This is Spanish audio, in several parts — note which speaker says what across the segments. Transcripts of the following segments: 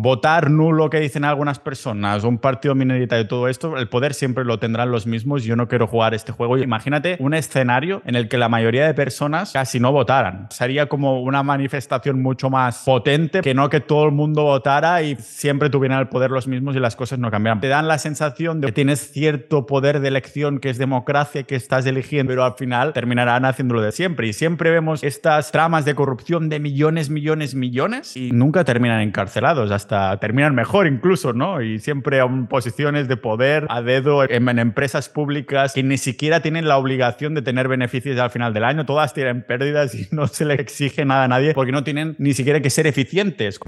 Speaker 1: votar nulo que dicen algunas personas, un partido minorita de todo esto, el poder siempre lo tendrán los mismos. Yo no quiero jugar este juego. Imagínate un escenario en el que la mayoría de personas casi no votaran. Sería como una manifestación mucho más potente que no que todo el mundo votara y siempre tuvieran el poder los mismos y las cosas no cambiaran. Te dan la sensación de que tienes cierto poder de elección, que es democracia, que estás eligiendo, pero al final terminarán haciéndolo de siempre. Y siempre vemos estas tramas de corrupción de millones, millones, millones y nunca terminan encarcelados hasta terminan mejor incluso, ¿no? Y siempre en posiciones de poder a dedo en, en empresas públicas que ni siquiera tienen la obligación de tener beneficios al final del año, todas tienen pérdidas y no se les exige nada a nadie porque no tienen ni siquiera que ser eficientes.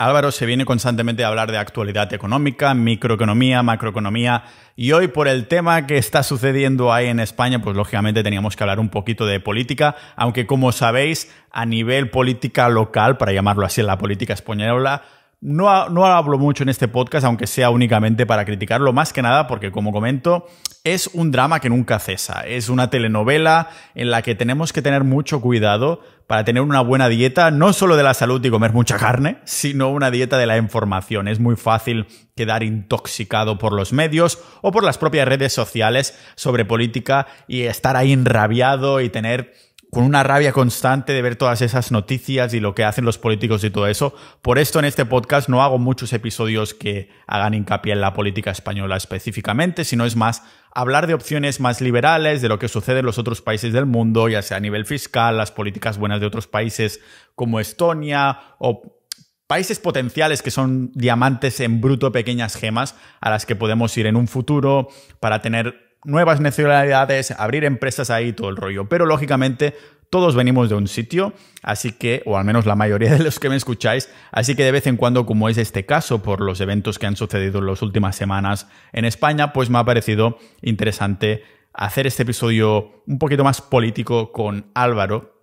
Speaker 1: Álvaro se viene constantemente a hablar de actualidad económica, microeconomía, macroeconomía y hoy por el tema que está sucediendo ahí en España, pues lógicamente teníamos que hablar un poquito de política, aunque como sabéis, a nivel política local, para llamarlo así, la política española, no, no, hablo mucho en este podcast, aunque sea únicamente para criticarlo, más que nada porque, como comento, es un drama que nunca cesa. Es una telenovela en la que tenemos que tener mucho cuidado para tener una buena dieta, no solo de la salud y comer mucha carne, sino una dieta de la información. Es muy fácil quedar intoxicado por los medios o por las propias redes sociales sobre política y estar ahí enrabiado y tener con una rabia constante de ver todas esas noticias y lo que hacen los políticos y todo eso. Por esto en este podcast no hago muchos episodios que hagan hincapié en la política española específicamente, sino es más hablar de opciones más liberales, de lo que sucede en los otros países del mundo, ya sea a nivel fiscal, las políticas buenas de otros países como Estonia o países potenciales que son diamantes en bruto, pequeñas gemas a las que podemos ir en un futuro para tener nuevas nacionalidades, abrir empresas ahí, todo el rollo. Pero lógicamente todos venimos de un sitio, así que, o al menos la mayoría de los que me escucháis, así que de vez en cuando, como es este caso por los eventos que han sucedido en las últimas semanas en España, pues me ha parecido interesante hacer este episodio un poquito más político con Álvaro,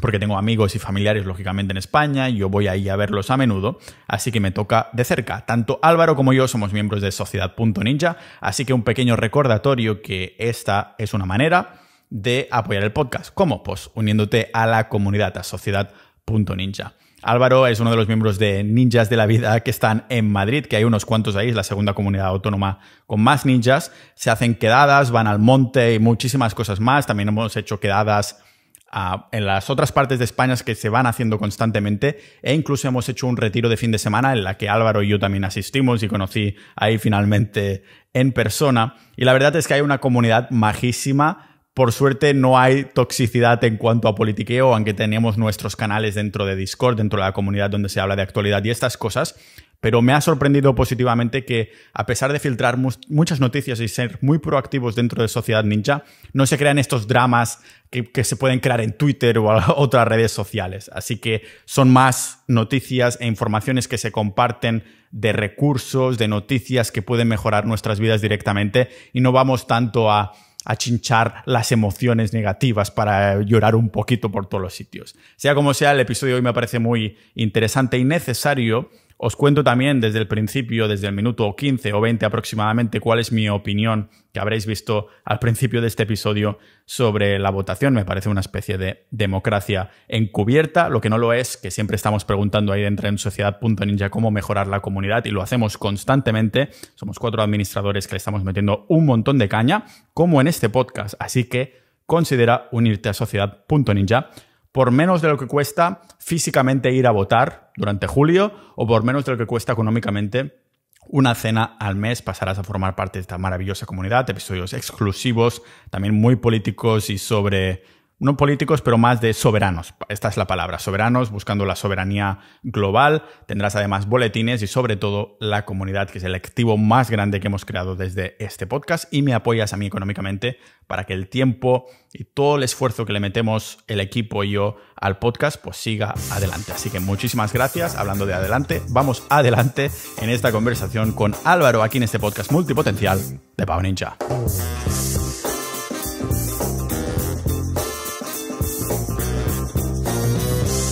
Speaker 1: porque tengo amigos y familiares lógicamente en España, y yo voy ahí a verlos a menudo, así que me toca de cerca. Tanto Álvaro como yo somos miembros de Sociedad.ninja, así que un pequeño recordatorio que esta es una manera de apoyar el podcast. ¿Cómo? Pues uniéndote a la comunidad, a sociedad.ninja. Álvaro es uno de los miembros de Ninjas de la Vida que están en Madrid, que hay unos cuantos ahí, es la segunda comunidad autónoma con más ninjas. Se hacen quedadas, van al monte y muchísimas cosas más. También hemos hecho quedadas ah, en las otras partes de España que se van haciendo constantemente e incluso hemos hecho un retiro de fin de semana en la que Álvaro y yo también asistimos y conocí ahí finalmente en persona. Y la verdad es que hay una comunidad majísima por suerte no hay toxicidad en cuanto a politiqueo, aunque tenemos nuestros canales dentro de Discord, dentro de la comunidad donde se habla de actualidad y estas cosas. Pero me ha sorprendido positivamente que, a pesar de filtrar muchas noticias y ser muy proactivos dentro de Sociedad Ninja, no se crean estos dramas que, que se pueden crear en Twitter o otras redes sociales. Así que son más noticias e informaciones que se comparten de recursos, de noticias que pueden mejorar nuestras vidas directamente y no vamos tanto a a achinchar las emociones negativas para llorar un poquito por todos los sitios. Sea como sea, el episodio hoy me parece muy interesante y necesario os cuento también desde el principio, desde el minuto 15 o 20 aproximadamente, cuál es mi opinión que habréis visto al principio de este episodio sobre la votación. Me parece una especie de democracia encubierta, lo que no lo es, que siempre estamos preguntando ahí dentro en sociedad.ninja cómo mejorar la comunidad y lo hacemos constantemente. Somos cuatro administradores que le estamos metiendo un montón de caña, como en este podcast. Así que considera unirte a sociedad.ninja por menos de lo que cuesta físicamente ir a votar durante julio o por menos de lo que cuesta económicamente una cena al mes. Pasarás a formar parte de esta maravillosa comunidad, episodios exclusivos, también muy políticos y sobre no políticos, pero más de soberanos. Esta es la palabra, soberanos, buscando la soberanía global. Tendrás además boletines y sobre todo la comunidad, que es el activo más grande que hemos creado desde este podcast y me apoyas a mí económicamente para que el tiempo y todo el esfuerzo que le metemos el equipo y yo al podcast pues siga adelante. Así que muchísimas gracias. Hablando de adelante, vamos adelante en esta conversación con Álvaro aquí en este podcast multipotencial de Pau Ninja.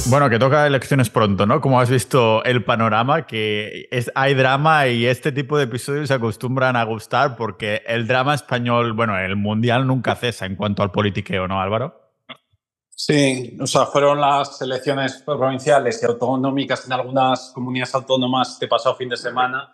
Speaker 1: Bueno, que toca elecciones pronto, ¿no? Como has visto el panorama, que es, hay drama y este tipo de episodios se acostumbran a gustar porque el drama español, bueno, el mundial nunca cesa en cuanto al politiqueo, ¿no, Álvaro? Sí,
Speaker 2: o sea, fueron las elecciones provinciales y autonómicas en algunas comunidades autónomas este pasado fin de semana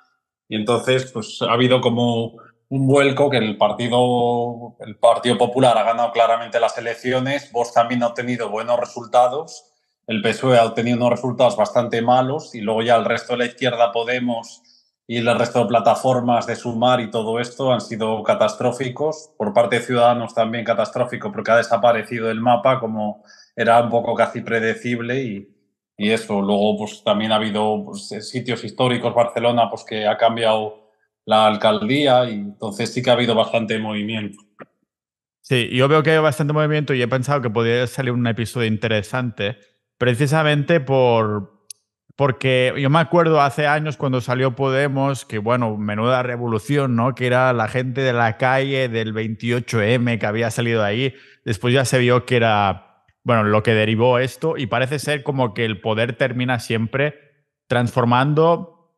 Speaker 2: y entonces pues ha habido como un vuelco que el Partido, el partido Popular ha ganado claramente las elecciones, vos también ha obtenido buenos resultados el PSOE ha obtenido unos resultados bastante malos y luego ya el resto de la izquierda Podemos y el resto de plataformas de Sumar y todo esto han sido catastróficos. Por parte de Ciudadanos también catastrófico porque ha desaparecido el mapa como era un poco casi predecible y, eso. Luego pues también ha habido pues, sitios históricos, Barcelona pues que ha cambiado la alcaldía y entonces sí que ha habido bastante movimiento.
Speaker 1: Sí, yo veo que hay bastante movimiento y he pensado que podría salir un episodio interesante precisamente por, porque yo me acuerdo hace años cuando salió Podemos, que bueno, menuda revolución, ¿no? Que era la gente de la calle del 28M que había salido de ahí. Después ya se vio que era, bueno, lo que derivó esto y parece ser como que el poder termina siempre transformando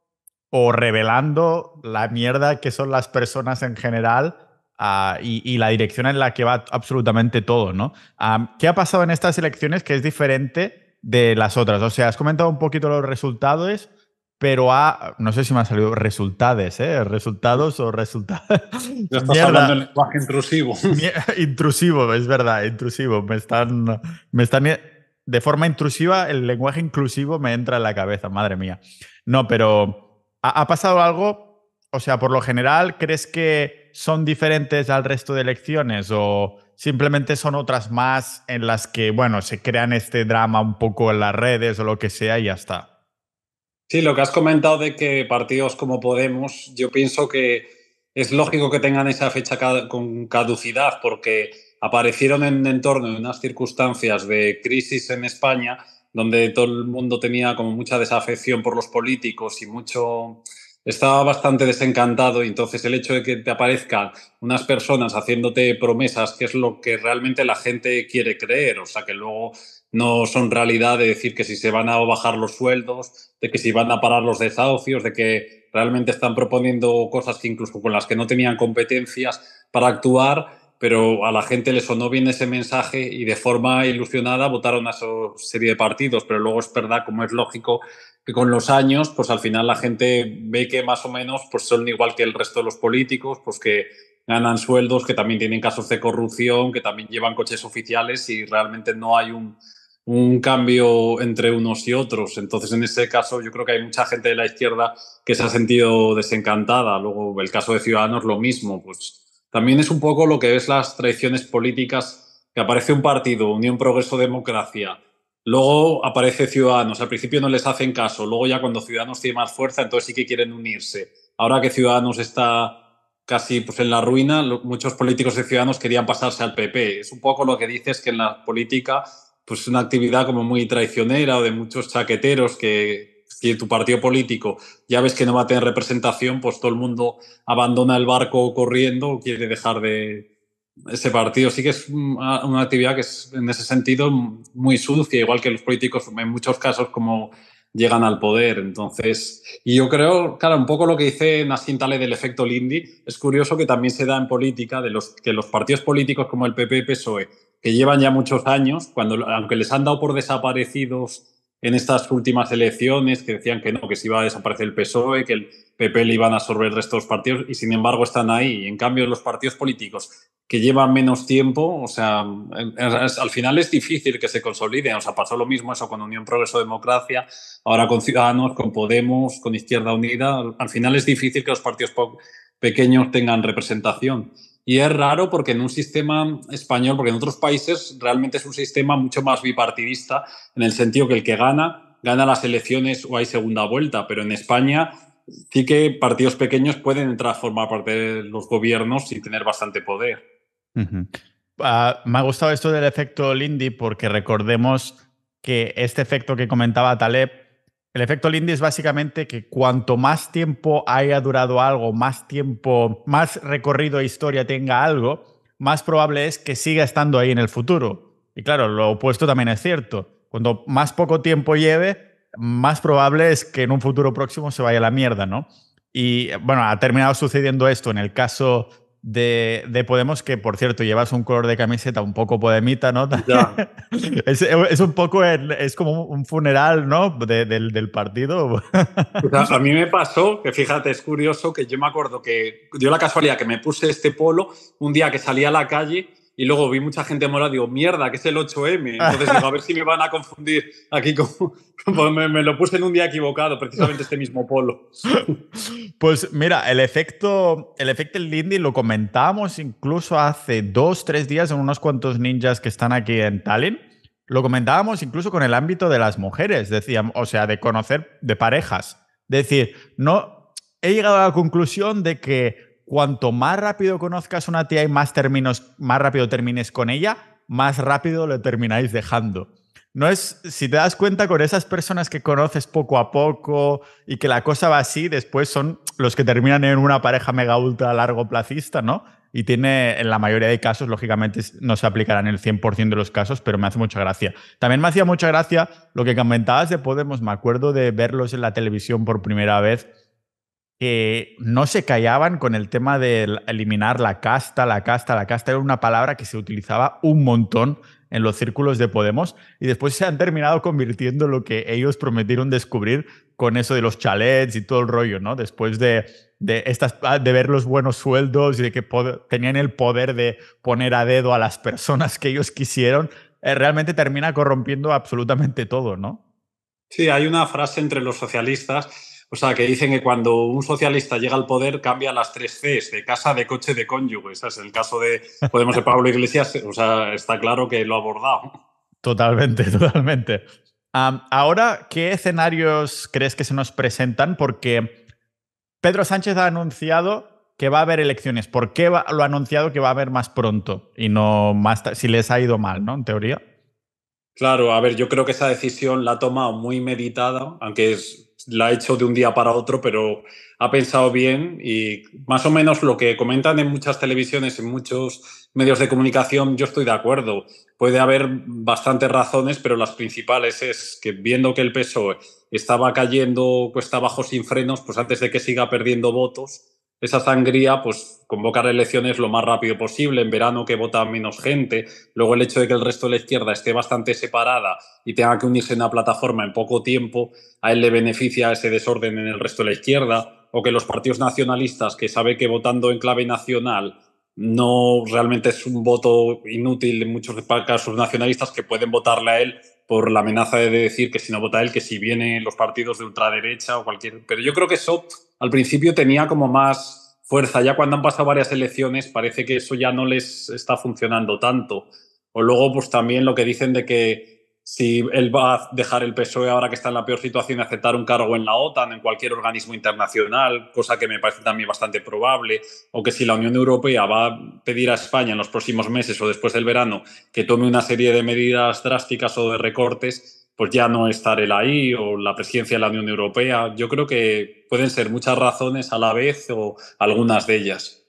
Speaker 1: o revelando la mierda que son las personas en general ah, y, la dirección en la que va absolutamente todo, ¿no? Ah, ¿Qué ha pasado en estas elecciones que es diferente de las otras. O sea, has comentado un poquito los resultados, pero ha no sé si me han salido resultados, ¿eh? Resultados o resultados. Estás Mierda. hablando de lenguaje intrusivo. intrusivo, es verdad, intrusivo. Me están, me están, de forma intrusiva, el lenguaje inclusivo me entra en la cabeza, madre mía. No, pero ha, ha pasado algo, o sea, por lo general, ¿crees que son diferentes al resto de elecciones o simplemente son otras más en las que, bueno, se crean este drama un poco en las redes o lo que sea y ya está. Sí, lo que has comentado
Speaker 2: de que partidos como Podemos, yo pienso que es lógico que tengan esa fecha con caducidad porque aparecieron en un entorno, en unas circunstancias de crisis en España, donde todo el mundo tenía como mucha desafección por los políticos y mucho estaba bastante desencantado y entonces el hecho de que te aparezcan unas personas haciéndote promesas, que es lo que realmente la gente quiere creer, o sea que luego no son realidad de decir que si se van a bajar los sueldos, de que si van a parar los desahucios, de que realmente están proponiendo cosas que incluso con las que no tenían competencias para actuar, pero a la gente le sonó bien ese mensaje y de forma ilusionada votaron a esa serie de partidos, pero luego es verdad, como es lógico, que con los años, pues al final la gente ve que más o menos pues son igual que el resto de los políticos, pues que ganan sueldos, que también tienen casos de corrupción, que también llevan coches oficiales y realmente no hay un, cambio entre unos y otros. Entonces, en ese caso, yo creo que hay mucha gente de la izquierda que se ha sentido desencantada. Luego, el caso de Ciudadanos, lo mismo. Pues también es un poco lo que es las traiciones políticas, que aparece un partido, Unión Progreso Democracia, Luego aparece Ciudadanos, al principio no les hacen caso, luego ya cuando Ciudadanos tiene más fuerza, entonces sí que quieren unirse. Ahora que Ciudadanos está casi pues, en la ruina, muchos políticos de ciudadanos querían pasarse al PP. Es un poco lo que dices que en la política pues, es una actividad como muy traicionera o de muchos chaqueteros que si tu partido político ya ves que no va a tener representación, pues todo el mundo abandona el barco corriendo, o quiere dejar de, ese partido. Sí que es una, actividad que es en ese sentido muy sucia, igual que los políticos en muchos casos como llegan al poder. Entonces, y yo creo, claro, un poco lo que dice Nassim del efecto Lindy, es curioso que también se da en política de los que los partidos políticos como el PP, PSOE, que llevan ya muchos años, cuando aunque les han dado por desaparecidos en estas últimas elecciones que decían que no, que se iba a desaparecer el PSOE, que el PP le iban a absorber el resto de los partidos y sin embargo están ahí. En cambio, los partidos políticos que llevan menos tiempo, o sea, al final es difícil que se consoliden. O sea, pasó lo mismo eso con Unión Progreso Democracia, ahora con Ciudadanos, con Podemos, con Izquierda Unida. Al final es difícil que los partidos pequeños tengan representación. Y es raro porque en un sistema español, porque en otros países realmente es un sistema mucho más bipartidista, en el sentido que el que gana, gana las elecciones o hay segunda vuelta, pero en España sí que partidos pequeños pueden entrar a formar parte de los gobiernos y tener bastante poder.
Speaker 1: Ah, me ha gustado esto del efecto Lindy porque recordemos que este efecto que comentaba Taleb el efecto Lindy es básicamente que cuanto más tiempo haya durado algo, más tiempo, más recorrido e historia tenga algo, más probable es que siga estando ahí en el futuro. Y claro, lo opuesto también es cierto. Cuando más poco tiempo lleve, más probable es que en un futuro próximo se vaya a la mierda, ¿no? Y bueno, ha terminado sucediendo esto en el caso de, Podemos, que por cierto llevas un color de camiseta un poco podemita, ¿no? es, un poco, es como un funeral, ¿no? del, partido. a,
Speaker 2: mí me pasó, que fíjate, es curioso que yo me acuerdo que dio la casualidad que me puse este polo un día que salí a la calle y luego vi mucha gente morada, digo, mierda, que es el 8M. Entonces digo, a ver si me van a confundir aquí con... Pues me, lo puse en un día equivocado, precisamente este mismo
Speaker 1: polo. Pues mira, el efecto, el efecto Lindy lo comentábamos incluso hace dos, tres días en unos cuantos ninjas que están aquí en Tallinn. Lo comentábamos incluso con el ámbito de las mujeres, decíamos, o sea, de conocer de parejas. Decir, no, he llegado a la conclusión de que cuanto más rápido conozcas una tía y más términos, rápido termines con ella, más rápido lo termináis dejando. No es, si te das cuenta con esas personas que conoces poco a poco y que la cosa va así, después son los que terminan en una pareja mega ultra largo placista, ¿no? Y tiene, en la mayoría de casos, lógicamente no se aplicarán el 100% de los casos, pero me hace mucha gracia. También me hacía mucha gracia lo que comentabas de Podemos, me acuerdo de verlos en la televisión por primera vez eh, no se callaban con el tema de eliminar la casta, la casta, la casta. Era una palabra que se utilizaba un montón en los círculos de Podemos y después se han terminado convirtiendo lo que ellos prometieron descubrir con eso de los chalets y todo el rollo, ¿no? Después de, estas, ah, de ver los buenos sueldos y de que tenían el poder de poner a dedo a las personas que ellos quisieron, eh, realmente termina corrompiendo absolutamente todo, ¿no?
Speaker 2: Sí, hay una frase entre los socialistas o sea, que dicen que cuando un socialista llega al poder cambia las tres Cs de casa, de coche, de cónyuge. Ese es el caso de Podemos de Pablo Iglesias, o sea, está claro que lo ha abordado.
Speaker 1: Totalmente, totalmente. ahora, ¿qué escenarios crees que se nos presentan? Porque Pedro Sánchez ha anunciado que va a haber elecciones. ¿Por qué lo ha anunciado que va a haber más pronto y no más si les ha ido mal, ¿no? En teoría. Claro,
Speaker 2: a ver, yo creo que esa decisión la ha tomado muy meditada, aunque es la ha hecho de un día para otro, pero ha pensado bien y más o menos lo que comentan en muchas televisiones, en muchos medios de comunicación, yo estoy de acuerdo. Puede haber bastantes razones, pero las principales es que viendo que el peso estaba cayendo cuesta abajo sin frenos, pues antes de que siga perdiendo votos, esa sangría, pues convocar elecciones lo más rápido posible, en verano que vota menos gente, luego el hecho de que el resto de la izquierda esté bastante separada y tenga que unirse en una plataforma en poco tiempo, a él le beneficia ese desorden en el resto de la izquierda, o que los partidos nacionalistas, que sabe que votando en clave nacional no realmente es un voto inútil en muchos casos nacionalistas que pueden votarle a él por la amenaza de decir que si no vota él, que si vienen los partidos de ultraderecha o cualquier... Pero yo creo que Sot al principio tenía como más fuerza. Ya cuando han pasado varias elecciones parece que eso ya no les está funcionando tanto. O luego pues también lo que dicen de que si él va a dejar el PSOE ahora que está en la peor situación y aceptar un cargo en la OTAN, en cualquier organismo internacional, cosa que me parece también bastante probable, o que si la Unión Europea va a pedir a España en los próximos meses o después del verano que tome una serie de medidas drásticas o de recortes, pues ya no estar él ahí o la presidencia de la Unión Europea. Yo creo que pueden ser muchas razones a la vez o algunas de ellas.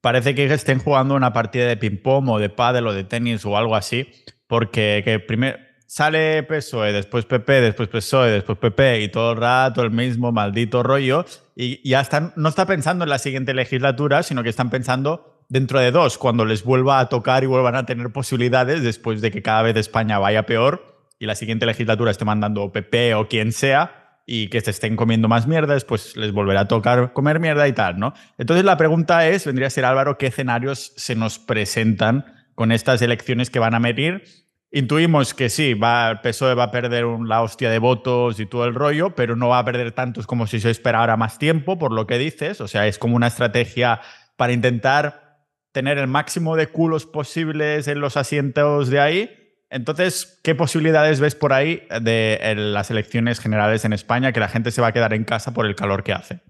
Speaker 1: Parece que estén jugando una partida de ping-pong o de pádel o de tenis o algo así porque que primero sale PSOE, después PP, después PSOE, después PP y todo el rato el mismo maldito rollo. Y ya están, no está pensando en la siguiente legislatura, sino que están pensando dentro de dos, cuando les vuelva a tocar y vuelvan a tener posibilidades después de que cada vez España vaya peor y la siguiente legislatura esté mandando PP o quien sea y que se estén comiendo más mierda, pues les volverá a tocar comer mierda y tal, ¿no? Entonces la pregunta es, vendría a ser Álvaro, ¿qué escenarios se nos presentan con estas elecciones que van a medir. Intuimos que sí, va, el PSOE va a perder la hostia de votos y todo el rollo, pero no va a perder tantos como si se esperara más tiempo, por lo que dices. O sea, es como una estrategia para intentar tener el máximo de culos posibles en los asientos de ahí. Entonces, ¿qué posibilidades ves por ahí de las elecciones generales en España que la gente se va a quedar en casa por el calor que hace?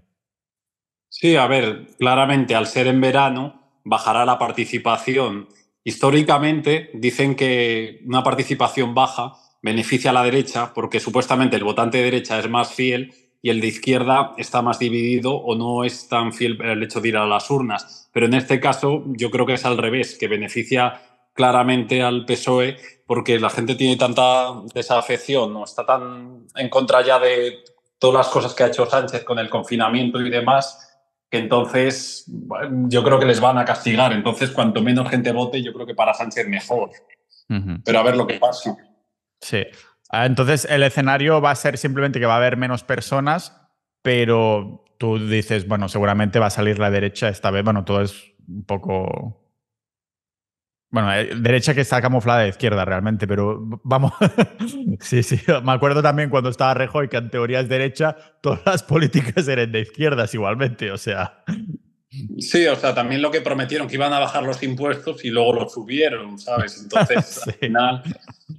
Speaker 2: Sí, a ver, claramente al ser en verano bajará la participación Históricamente dicen que una participación baja beneficia a la derecha porque supuestamente el votante de derecha es más fiel y el de izquierda está más dividido o no es tan fiel el hecho de ir a las urnas. Pero en este caso yo creo que es al revés, que beneficia claramente al PSOE porque la gente tiene tanta desafección, no está tan en contra ya de todas las cosas que ha hecho Sánchez con el confinamiento y demás, que entonces yo creo que les van a castigar. Entonces, cuanto menos gente vote, yo creo que para Sánchez mejor. Pero a ver lo que pasa.
Speaker 1: Sí. Ah, entonces, el escenario va a ser simplemente que va a haber menos personas, pero tú dices, bueno, seguramente va a salir la derecha esta vez. Bueno, todo es un poco bueno, eh, derecha que está camuflada de izquierda realmente, pero vamos. sí, sí. Me acuerdo también cuando estaba Rejoy que en teoría es derecha, todas las políticas eran de izquierdas igualmente, o sea. Sí, o sea, también lo que prometieron que iban a
Speaker 2: bajar los impuestos y luego los subieron, ¿sabes? Entonces, al final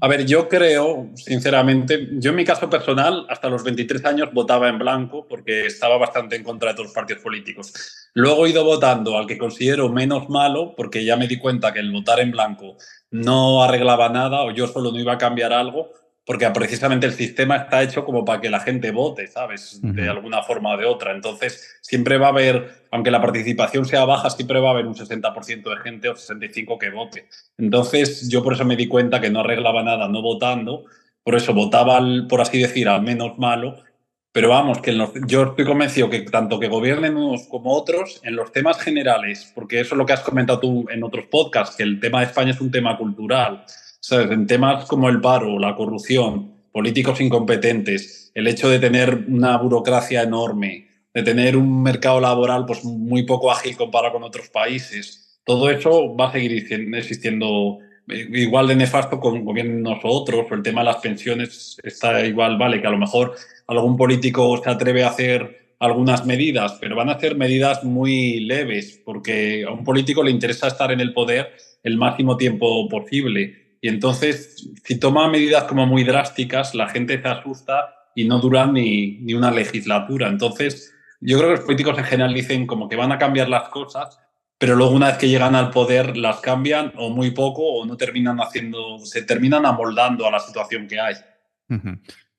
Speaker 2: a ver, yo creo, sinceramente, yo en mi caso personal, hasta los 23 años votaba en blanco porque estaba bastante en contra de todos los partidos políticos. Luego he ido votando al que considero menos malo porque ya me di cuenta que el votar en blanco no arreglaba nada o yo solo no iba a cambiar algo porque precisamente el sistema está hecho como para que la gente vote, ¿sabes? De alguna forma o de otra. Entonces, siempre va a haber, aunque la participación sea baja, siempre va a haber un 60% de gente o 65% que vote. Entonces, yo por eso me di cuenta que no arreglaba nada no votando, por eso votaba, por así decir, al menos malo. Pero vamos, que yo estoy convencido que tanto que gobiernen unos como otros, en los temas generales, porque eso es lo que has comentado tú en otros podcasts, que el tema de España es un tema cultural, en temas como el paro, la corrupción, políticos incompetentes, el hecho de tener una burocracia enorme, de tener un mercado laboral pues, muy poco ágil comparado con otros países, todo eso va a seguir existiendo eh, igual de nefasto con gobiernos nosotros, el tema de las pensiones está igual, vale, que a lo mejor algún político se atreve a hacer algunas medidas, pero van a ser medidas muy leves, porque a un político le interesa estar en el poder el máximo tiempo posible. Y entonces, si toma medidas como muy drásticas, la gente se asusta y no dura ni, una legislatura. Entonces, yo creo que los políticos en general dicen como que van a cambiar las cosas, pero luego una vez que llegan al poder las cambian o muy poco o no terminan haciendo, se terminan amoldando a la situación que hay.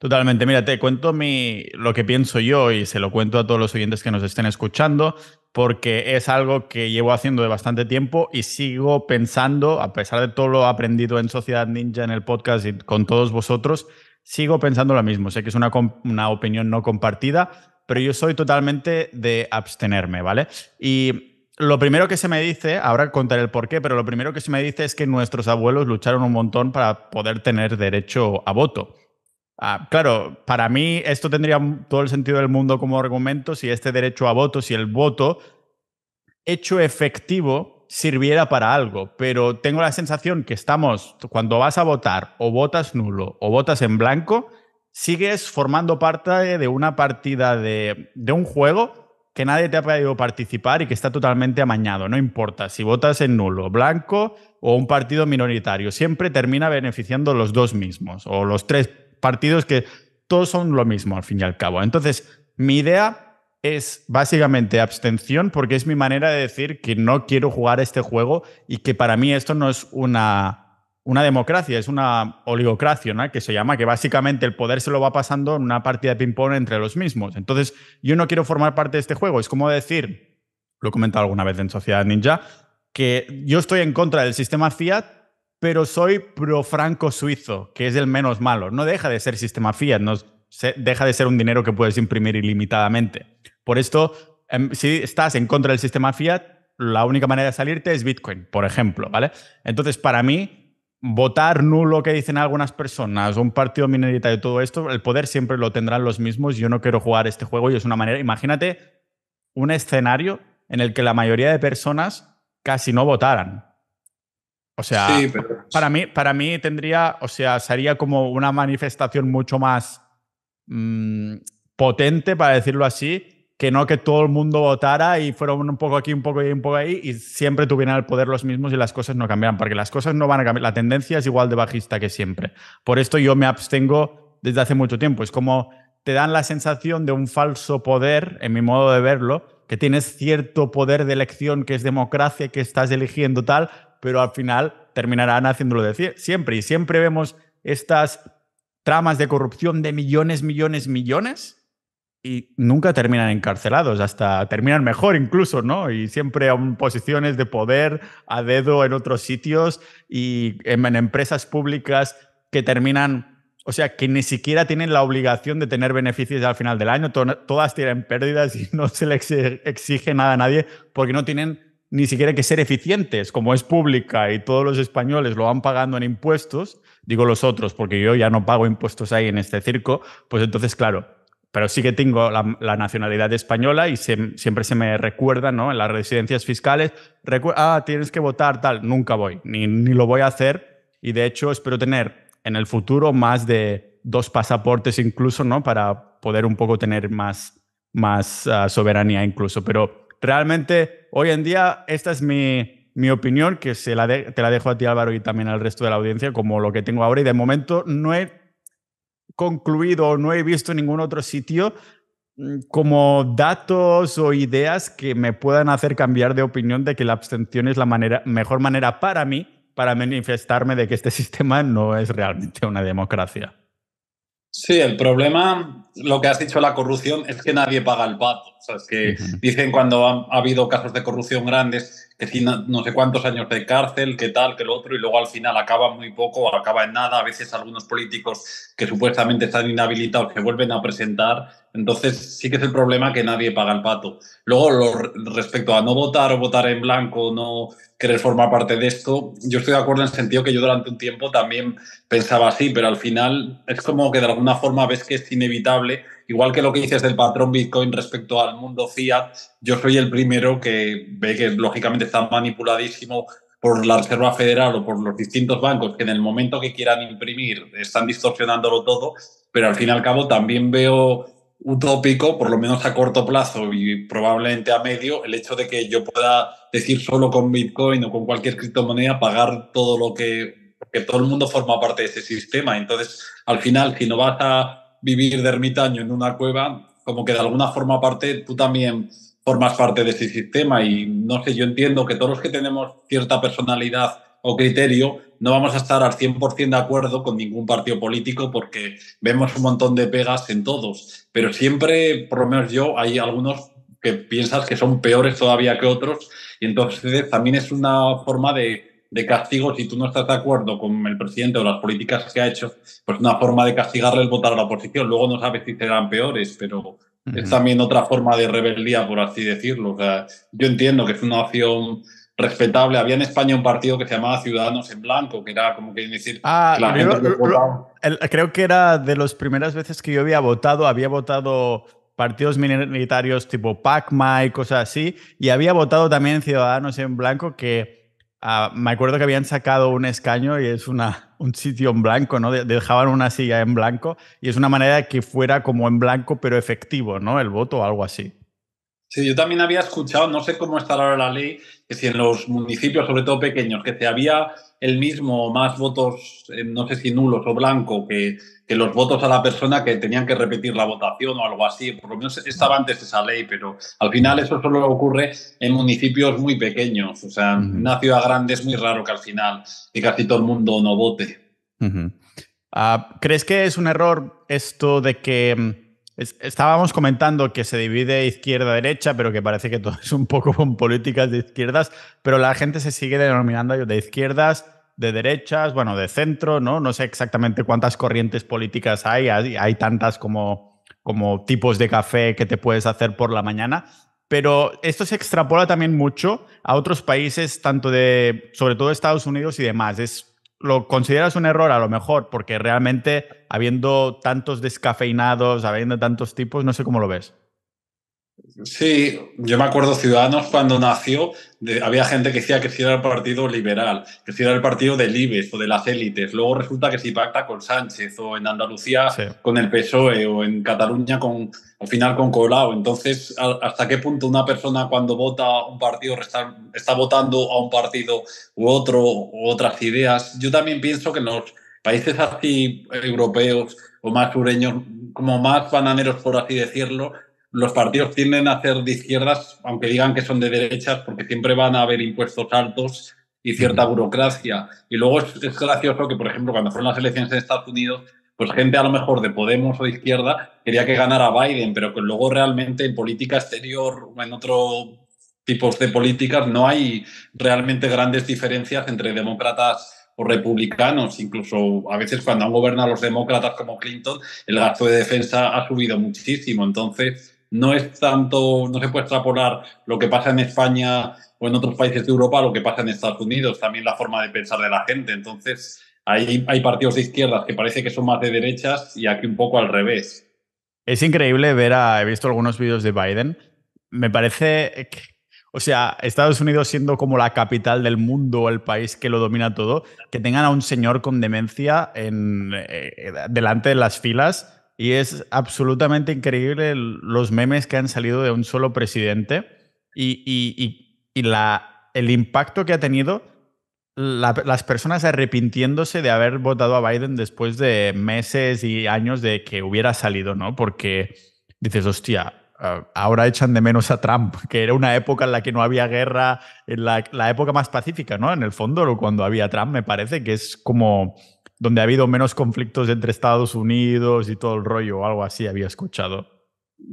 Speaker 1: Totalmente. Mira, te cuento mi, lo que pienso yo y se lo cuento a todos los oyentes que nos estén escuchando, porque es algo que llevo haciendo de bastante tiempo y sigo pensando, a pesar de todo lo aprendido en Sociedad Ninja, en el podcast y con todos vosotros, sigo pensando lo mismo. Sé que es una, una opinión no compartida, pero yo soy totalmente de abstenerme, ¿vale? Y lo primero que se me dice, ahora contaré el porqué, pero lo primero que se me dice es que nuestros abuelos lucharon un montón para poder tener derecho a voto. Ah, claro, para mí esto tendría todo el sentido del mundo como argumento si este derecho a voto, si el voto hecho efectivo sirviera para algo, pero tengo la sensación que estamos, cuando vas a votar o votas nulo o votas en blanco, sigues formando parte de una partida de, de un juego que nadie te ha pedido participar y que está totalmente amañado, no importa si votas en nulo, blanco o un partido minoritario, siempre termina beneficiando los dos mismos o los tres partidos que todos son lo mismo al fin y al cabo. Entonces, mi idea es básicamente abstención porque es mi manera de decir que no quiero jugar este juego y que para mí esto no es una, una democracia, es una oligocracia, ¿no? que se llama, que básicamente el poder se lo va pasando en una partida de ping-pong entre los mismos. Entonces, yo no quiero formar parte de este juego. Es como decir, lo he comentado alguna vez en Sociedad Ninja, que yo estoy en contra del sistema Fiat pero soy pro franco suizo, que es el menos malo. No deja de ser sistema fiat, no deja de ser un dinero que puedes imprimir ilimitadamente. Por esto, em, si estás en contra del sistema fiat, la única manera de salirte es Bitcoin, por ejemplo, ¿vale? Entonces, para mí, votar nulo que dicen algunas personas, un partido minoritario, todo esto, el poder siempre lo tendrán los mismos. Yo no quiero jugar este juego y es una manera. Imagínate un escenario en el que la mayoría de personas casi no votaran. O sea, para, mí, para mí tendría, o sea, sería como una manifestación mucho más mm, potente, para decirlo así, que no que todo el mundo votara y fuera un poco aquí, un poco ahí, un poco ahí, y siempre tuvieran el poder los mismos y las cosas no cambiaran, porque las cosas no van a cambiar, la tendencia es igual de bajista que siempre. Por esto yo me abstengo desde hace mucho tiempo. Es como te dan la sensación de un falso poder, en mi modo de verlo, que tienes cierto poder de elección, que es democracia, que estás eligiendo tal, pero al final terminarán haciéndolo de siempre. Y siempre vemos estas tramas de corrupción de millones, millones, millones y nunca terminan encarcelados, hasta terminan mejor incluso, ¿no? Y siempre en posiciones de poder a dedo en otros sitios y en, empresas públicas que terminan, o sea, que ni siquiera tienen la obligación de tener beneficios al final del año, todas tienen pérdidas y no se les exige nada a nadie porque no tienen ni siquiera que ser eficientes, como es pública y todos los españoles lo van pagando en impuestos, digo los otros, porque yo ya no pago impuestos ahí en este circo, pues entonces, claro, pero sí que tengo la, nacionalidad española y siempre se me recuerda, ¿no? En las residencias fiscales, ah, tienes que votar tal, nunca voy, ni, ni lo voy a hacer y de hecho espero tener en el futuro más de dos pasaportes incluso, ¿no? Para poder un poco tener más, más ah, soberanía incluso, pero realmente hoy en día esta es mi, opinión, que se la te la dejo a ti Álvaro y también al resto de la audiencia como lo que tengo ahora y de momento no he concluido, o no he visto ningún otro sitio mm, como datos o ideas que me puedan hacer cambiar de opinión de que la abstención es la manera, mejor manera para mí para manifestarme de que este sistema no es realmente una democracia.
Speaker 2: Sí, el problema, lo que has dicho la corrupción, es que nadie paga el pato. O sea, es que dicen cuando ha, ha habido casos de corrupción grandes que no, sé cuántos años de cárcel, qué tal, que lo otro, y luego al final acaba muy poco, o acaba en nada. A veces algunos políticos que supuestamente están inhabilitados se vuelven a presentar. Entonces sí que es el problema que nadie paga el pato. Luego, respecto a no votar o votar en blanco, no querer formar parte de esto, yo estoy de acuerdo en el sentido que yo durante un tiempo también pensaba así, pero al final es como que de alguna forma ves que es inevitable igual que lo que dices del patrón Bitcoin respecto al mundo fiat, yo soy el primero que ve que lógicamente está manipuladísimo por la Reserva Federal o por los distintos bancos que en el momento que quieran imprimir están distorsionándolo todo, pero al fin y al cabo también veo utópico, por lo menos a corto plazo y probablemente a medio, el hecho de que yo pueda decir solo con Bitcoin o con cualquier criptomoneda pagar todo lo que, que todo el mundo forma parte de ese sistema. Entonces, al final, si no vas a vivir de ermitaño en una cueva, como que de alguna forma parte, tú también formas parte de ese sistema y no sé, yo entiendo que todos los que tenemos cierta personalidad o criterio, no vamos a estar al 100% de acuerdo con ningún partido político porque vemos un montón de pegas en todos, pero siempre, por lo menos yo, hay algunos que piensas que son peores todavía que otros y entonces también es una forma de de castigo, si tú no estás de acuerdo con el presidente o las políticas que ha hecho, pues una forma de castigarle es votar a la oposición. Luego no sabes si serán peores, pero es también otra forma de rebeldía, por así decirlo. sea, yo entiendo que es una opción respetable. Había en España un partido que se llamaba Ciudadanos en Blanco, que era como que decir.
Speaker 1: Ah, creo que era de las primeras veces que yo había votado, había votado partidos militarios tipo PACMA y cosas así, y había votado también Ciudadanos en Blanco que Ah, me acuerdo que habían sacado un escaño y es un sitio en blanco, ¿no? dejaban una silla en blanco y es una manera que fuera como en blanco pero efectivo, ¿no? El voto o algo así.
Speaker 2: Sí, yo también había escuchado, no sé cómo estará ahora la ley, que si en los municipios, sobre todo pequeños, que si había el mismo más votos, eh, no sé si nulos o blanco, que, los votos a la persona que tenían que repetir la votación o algo así. Por lo menos estaba antes esa ley, pero al final eso solo ocurre en municipios muy pequeños. O sea, en una ciudad grande es muy raro que al final casi todo el mundo no vote.
Speaker 1: Ah, ¿Crees que es un error esto de que mm, estábamos comentando que se divide izquierda-derecha, pero que parece que todo es un poco con políticas de izquierdas, pero la gente se sigue denominando de izquierdas, de derechas, bueno, de centro, ¿no? No sé exactamente cuántas corrientes políticas hay, hay, tantas como, como tipos de café que te puedes hacer por la mañana, pero esto se extrapola también mucho a otros países, tanto de, sobre todo Estados Unidos y demás. Es lo consideras un error a lo mejor, porque realmente habiendo tantos descafeinados, habiendo tantos tipos, no sé cómo lo ves.
Speaker 2: Sí, yo me acuerdo Ciudadanos cuando nació, había gente que decía que si era el partido liberal, que si era el partido del IBEX o de las élites. Luego resulta que si pacta con Sánchez o en Andalucía con el PSOE o en Cataluña con, al final con Colau. Entonces, ¿hasta qué punto una persona cuando vota un partido está, está votando a un partido u otro u otras ideas? Yo también pienso que en los países así europeos o más sureños, como más bananeros, por así decirlo, los partidos tienden a ser de izquierdas, aunque digan que son de derechas, porque siempre van a haber impuestos altos y cierta burocracia. Y luego es, gracioso que, por ejemplo, cuando fueron las elecciones en Estados Unidos, pues gente a lo mejor de Podemos o de izquierda quería que ganara Biden, pero que luego realmente en política exterior o en otro tipos de políticas no hay realmente grandes diferencias entre demócratas o republicanos, incluso a veces cuando han gobernado los demócratas como Clinton, el gasto de defensa ha subido muchísimo. Entonces, no es tanto, no se puede extrapolar lo que pasa en España o en otros países de Europa a lo que pasa en Estados Unidos, también la forma de pensar de la gente. Entonces, hay, hay partidos de izquierdas que parece que son más de derechas y aquí un poco al revés.
Speaker 1: Es increíble ver he visto algunos vídeos de Biden, me parece o sea, Estados Unidos siendo como la capital del mundo, el país que lo domina todo, que tengan a un señor con demencia en, eh, eh, delante de las filas y es absolutamente increíble los memes que han salido de un solo presidente y, y, y, la, el impacto que ha tenido las personas arrepintiéndose de haber votado a Biden después de meses y años de que hubiera salido, ¿no? Porque dices, hostia, ah, ahora echan de menos a Trump, que era una época en la que no había guerra, en la, la época más pacífica, ¿no? En el fondo, cuando había Trump, me parece que es como donde ha habido menos conflictos entre Estados Unidos y todo el rollo, o algo así había escuchado.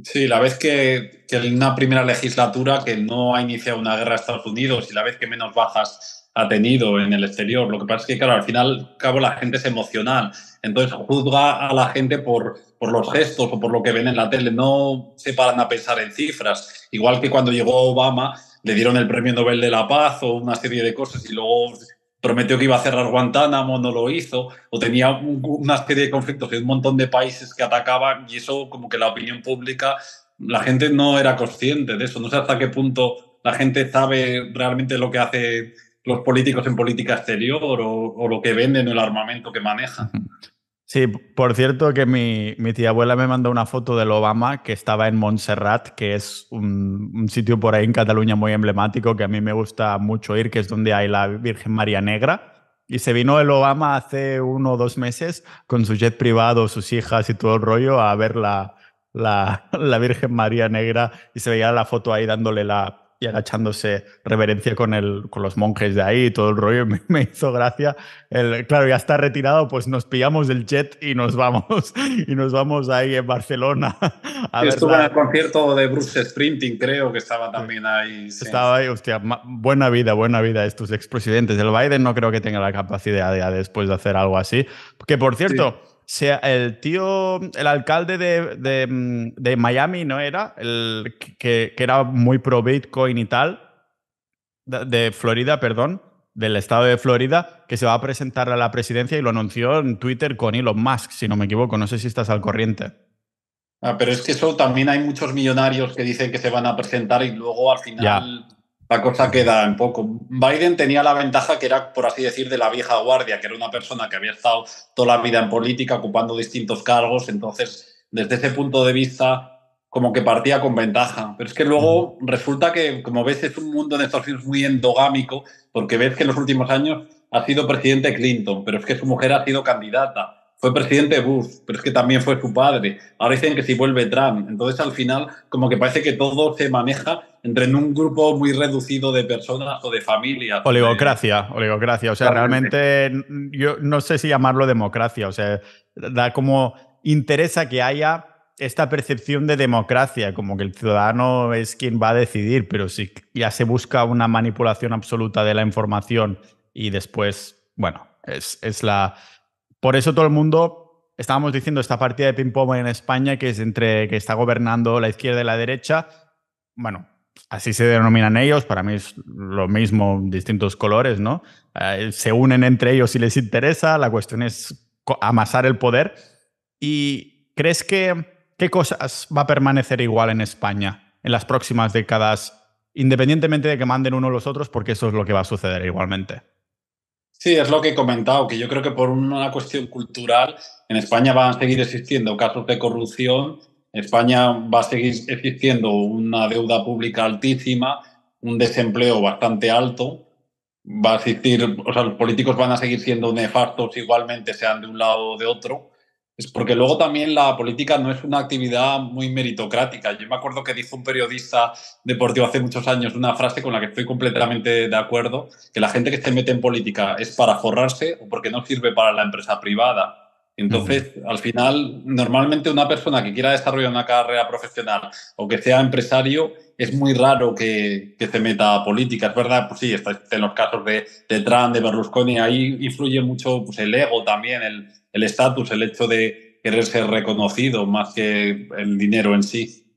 Speaker 2: Sí, la vez que, que en una primera legislatura que no ha iniciado una guerra a Estados Unidos y la vez que menos bajas ha tenido en el exterior. Lo que pasa es que, claro, al final, cabo, la gente es emocional. Entonces juzga a la gente por, por los gestos o por lo que ven en la tele. No se paran a pensar en cifras. Igual que cuando llegó Obama, le dieron el premio Nobel de la Paz o una serie de cosas y luego prometió que iba a cerrar Guantánamo, no lo hizo, o tenía una serie de conflictos y un montón de países que atacaban y eso como que la opinión pública, la gente no era consciente de eso, no sé hasta qué punto la gente sabe realmente lo que hacen los políticos en política exterior o, o lo que venden el armamento que manejan.
Speaker 1: Sí, por cierto que mi, mi, tía abuela me mandó una foto del Obama que estaba en Montserrat, que es un, sitio por ahí en Cataluña muy emblemático que a mí me gusta mucho ir, que es donde hay la Virgen María Negra. Y se vino el Obama hace uno o dos meses con su jet privado, sus hijas y todo el rollo a ver la, la, la Virgen María Negra y se veía la foto ahí dándole la, y agachándose reverencia con, el, con los monjes de ahí y todo el rollo. Me, hizo gracia. El, claro, ya está retirado, pues nos pillamos del jet y nos vamos. Y nos vamos ahí en Barcelona.
Speaker 2: A estuvo en el concierto de Bruce Sprinting, creo que estaba también ahí. Estaba
Speaker 1: ahí, hostia, buena vida, buena vida estos expresidentes. El Biden no creo que tenga la capacidad ya después de hacer algo así. Que por cierto sea, el tío, el alcalde de, mm, Miami, ¿no era? El que, era muy pro Bitcoin y tal, de, Florida, perdón, del estado de Florida, que se va a presentar a la presidencia y lo anunció en Twitter con Elon Musk, si no me equivoco. No sé si estás al corriente.
Speaker 2: Ah, pero es que eso también hay muchos millonarios que dicen que se van a presentar y luego al final la cosa queda en poco. Biden tenía la ventaja que era, por así decir, de la vieja guardia, que era una persona que había estado toda la vida en política ocupando distintos cargos, entonces desde ese punto de vista como que partía con ventaja. Pero es que luego resulta que, como ves, es un mundo en Estados Unidos muy endogámico, porque ves que en los últimos años ha sido presidente Clinton, pero es que su mujer ha sido candidata fue presidente Bush, pero es que también fue su padre. Ahora dicen que si vuelve Trump. Entonces, al final, como que parece que todo se maneja entre un grupo muy reducido de personas o de familias.
Speaker 1: Oligocracia, oligocracia. O sea, realmente. yo no sé si llamarlo democracia. O sea, da como interesa que haya esta percepción de democracia, como que el ciudadano es quien va a decidir, pero si ya se busca una manipulación absoluta de la información y después, bueno, es, es la por eso todo el mundo, estábamos diciendo esta partida de ping-pong en España que es entre que está gobernando la izquierda y la derecha. Bueno, así se denominan ellos, para mí es lo mismo, distintos colores, ¿no? Eh, se unen entre ellos si les interesa, la cuestión es amasar el poder. ¿Y crees que qué cosas va a permanecer igual en España en las próximas décadas, independientemente de que manden uno los otros, porque eso es lo que va a suceder igualmente?
Speaker 2: Sí, es lo que he comentado, que yo creo que por una cuestión cultural en España van a seguir existiendo casos de corrupción, España va a seguir existiendo una deuda pública altísima, un desempleo bastante alto, va a existir, o sea, los políticos van a seguir siendo nefastos igualmente, sean de un lado o de otro, es porque luego también la política no es una actividad muy meritocrática. Yo me acuerdo que dijo un periodista deportivo hace muchos años una frase con la que estoy completamente de acuerdo, que la gente que se mete en política es para forrarse o porque no sirve para la empresa privada. Entonces, al final, normalmente una persona que quiera desarrollar una carrera profesional o que sea empresario, es muy raro que, se meta a política. Es verdad, pues sí, está en los casos de, de Trump, de Berlusconi, ahí influye mucho pues, el ego también, el, el estatus, el hecho de querer ser reconocido más que el dinero en sí.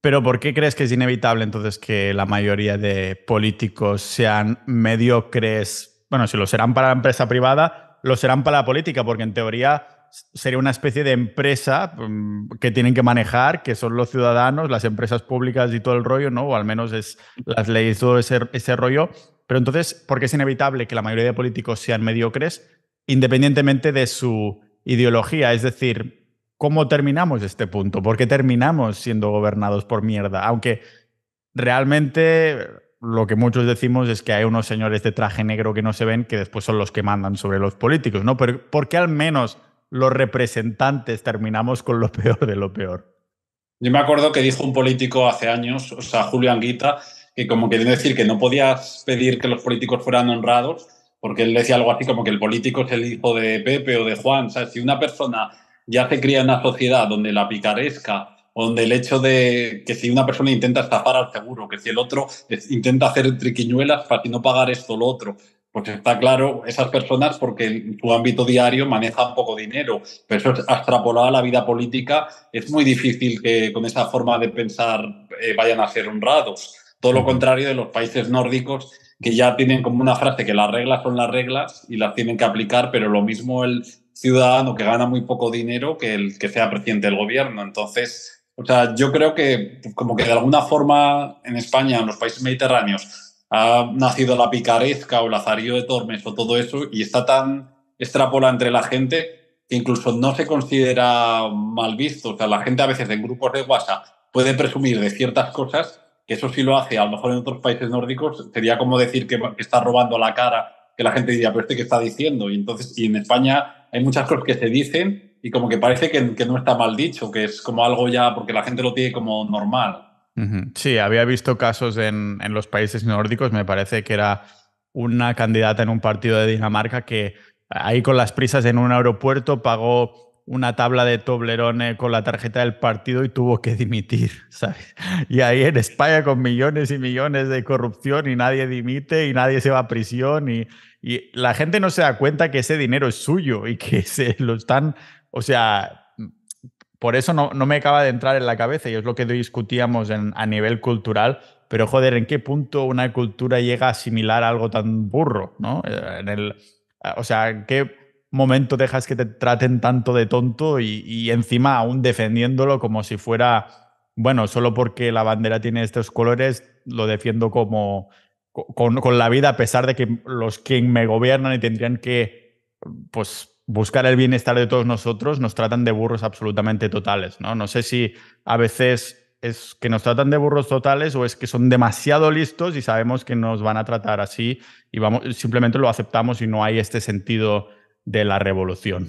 Speaker 1: Pero ¿por qué crees que es inevitable entonces que la mayoría de políticos sean mediocres? Bueno, si lo serán para la empresa privada, lo serán para la política, porque en teoría sería una especie de empresa mm, que tienen que manejar, que son los ciudadanos, las empresas públicas y todo el rollo, ¿no? O al menos es las leyes, todo ese rollo. Pero entonces, ¿por qué es inevitable que la mayoría de políticos sean mediocres? independientemente de su ideología. Es decir, ¿cómo terminamos este punto? ¿Por qué terminamos siendo gobernados por mierda? Aunque realmente lo que muchos decimos es que hay unos señores de traje negro que no se ven que después son los que mandan sobre los políticos, ¿no? Pero ¿por qué al menos los representantes terminamos con lo peor de lo peor? Yo me acuerdo que dijo un político
Speaker 2: hace años, o sea, Julio Anguita, que como quería decir que no podías pedir que los políticos fueran honrados, porque él decía algo así como que el político es el hijo de Pepe o de Juan. O si una persona ya se cría en una sociedad donde la picaresca, donde el hecho de que si una persona intenta estafar al seguro, que si el otro intenta hacer triquiñuelas para no pagar esto o lo otro, pues está claro, esas personas, porque en su ámbito diario manejan poco dinero, pero eso es a la vida política, es muy difícil que con esa forma de pensar eh, vayan a ser honrados. Todo lo contrario de los países nórdicos, que ya tienen como una frase que las reglas son las reglas y las tienen que aplicar, pero lo mismo el ciudadano que gana muy poco dinero que el que sea presidente del gobierno. Entonces, o sea, yo creo que pues, como que de alguna forma en España, en los países mediterráneos, ha nacido la picaresca o el azarío de Tormes o todo eso y está tan extrapola entre la gente que incluso no se considera mal visto. O sea, la gente a veces en grupos de WhatsApp puede presumir de ciertas cosas que eso sí lo hace, a lo mejor en otros países nórdicos sería como decir que, está robando la cara, que la gente diría, pero este que está diciendo. Y entonces, y en España hay muchas cosas que se dicen y como que parece que, que no está mal dicho, que es como algo ya, porque la gente lo tiene como normal.
Speaker 1: Sí, había visto casos en, en los países nórdicos, me parece que era una candidata en un partido de Dinamarca que ahí con las prisas en un aeropuerto pagó una tabla de Toblerone con la tarjeta del partido y tuvo que dimitir, ¿sabes? Y ahí en España con millones y millones de corrupción y nadie dimite y nadie se va a prisión y, y la gente no se da cuenta que ese dinero es suyo y que se lo están, o sea, por eso no, no me acaba de entrar en la cabeza y es lo que discutíamos en, a nivel cultural, pero joder, ¿en qué punto una cultura llega a asimilar algo tan burro, ¿no? Eh, en el, eh, o sea, ¿qué momento dejas que te traten tanto de tonto y, encima aún defendiéndolo como si fuera, bueno, solo porque la bandera tiene estos colores, lo defiendo como con, la vida, a pesar de que los que me gobiernan y tendrían que pues, buscar el bienestar de todos nosotros, nos tratan de burros absolutamente totales. No, no sé si a veces es que nos tratan de burros totales o es que son demasiado listos y sabemos que nos van a tratar así y vamos, simplemente lo aceptamos y no hay este sentido de la revolución.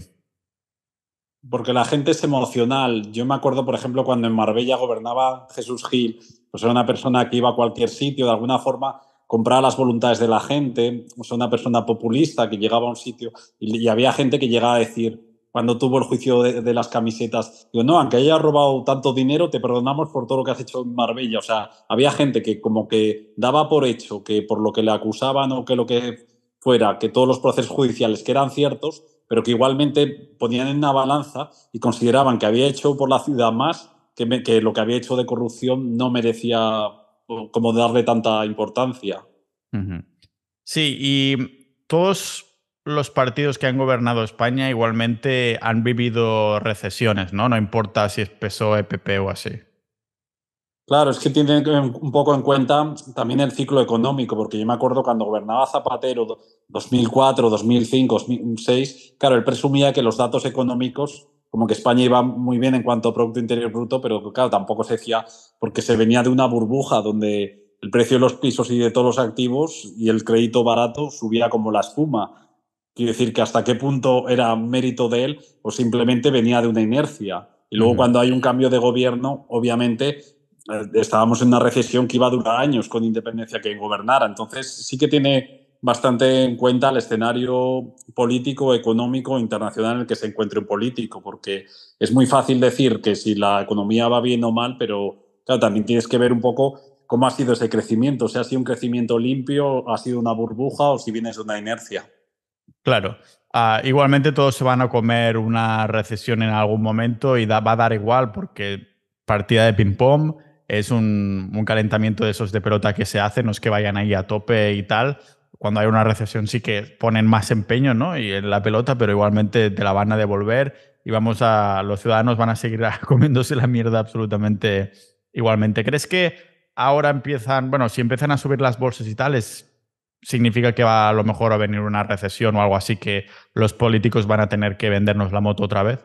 Speaker 2: Porque la gente es emocional. Yo me acuerdo, por ejemplo, cuando en Marbella gobernaba Jesús Gil, pues era una persona que iba a cualquier sitio, de alguna forma compraba las voluntades de la gente, o sea, una persona populista que llegaba a un sitio y, había gente que llegaba a decir, cuando tuvo el juicio de, las camisetas. Digo, no, aunque haya robado tanto dinero, te perdonamos por todo lo que has hecho en Marbella. O sea, había gente que como que daba por hecho que por lo que le acusaban o que lo que fuera que todos los procesos judiciales que eran ciertos, pero que igualmente ponían en una balanza y consideraban que había hecho por la ciudad más que, que lo que había hecho de corrupción no merecía como darle tanta importancia.
Speaker 1: Sí, y todos los partidos que han gobernado España igualmente han vivido recesiones, ¿no? No importa si es PSOE, PP o así.
Speaker 2: Claro, es que tienen un poco en cuenta también el ciclo económico, porque yo me acuerdo cuando gobernaba Zapatero 2004, 2005, 2006, claro, él presumía que los datos económicos, como que España iba muy bien en cuanto a Producto Interior Bruto, pero claro, tampoco se decía, porque se venía de una burbuja donde el precio de los pisos y de todos los activos y el crédito barato subía como la espuma. Quiere decir que hasta qué punto era mérito de él o simplemente venía de una inercia. Y luego cuando hay un cambio de gobierno, obviamente eh, estábamos en una recesión que iba a durar años con independencia que gobernara. Entonces sí que tiene bastante en cuenta el escenario político, económico, internacional en el que se encuentra un político, porque es muy fácil decir que si la economía va bien o mal, pero también tienes que ver un poco cómo ha sido ese crecimiento, si ha sido un crecimiento limpio, ha sido una burbuja o si viene de una inercia.
Speaker 1: Claro. Ah, igualmente todos se van a comer una recesión en algún momento y va a dar igual porque partida de ping-pong, es un, calentamiento de esos de pelota que se hace, no es que vayan ahí a tope y tal. Cuando hay una recesión sí que ponen más empeño ¿no? y en la pelota, pero igualmente te la van a devolver y vamos a los ciudadanos van a seguir comiéndose la mierda absolutamente igualmente. ¿Crees que ahora empiezan, bueno, si empiezan a subir las bolsas y tales, significa que va a lo mejor a venir una recesión o algo así que los políticos van a tener que vendernos la moto otra vez?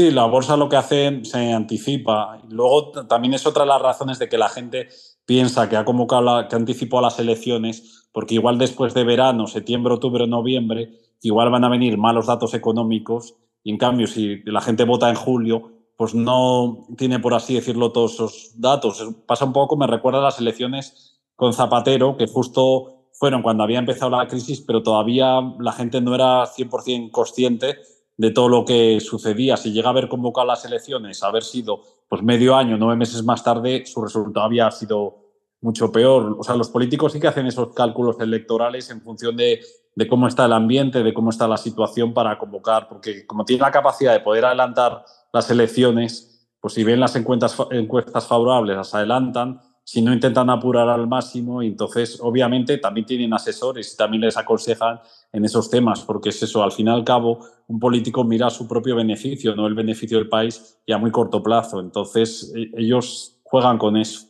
Speaker 2: Sí, la bolsa lo que hace se anticipa. Luego también es otra de las razones de que la gente piensa que ha convocado, que anticipó las elecciones, porque igual después de verano, septiembre, octubre, noviembre, igual van a venir malos datos económicos y en cambio si la gente vota en julio, pues no tiene, por así decirlo, todos esos datos. Pasa un poco, me recuerda las elecciones con Zapatero, que justo fueron cuando había empezado la crisis, pero todavía la gente no era 100% consciente de todo lo que sucedía, si llega a haber convocado las elecciones, haber sido pues medio año, nueve meses más tarde, su resultado había sido mucho peor. O sea, los políticos sí que hacen esos cálculos electorales en función de, cómo está el ambiente, de cómo está la situación para convocar, porque como tiene la capacidad de poder adelantar las elecciones, pues si ven las encuestas, encuestas favorables, las adelantan, si no intentan apurar al máximo entonces obviamente también tienen asesores y también les aconsejan en esos temas, porque es eso, al fin y al cabo un político mira su propio beneficio, no el beneficio del país y a muy corto plazo, entonces e-, ellos juegan
Speaker 1: con eso.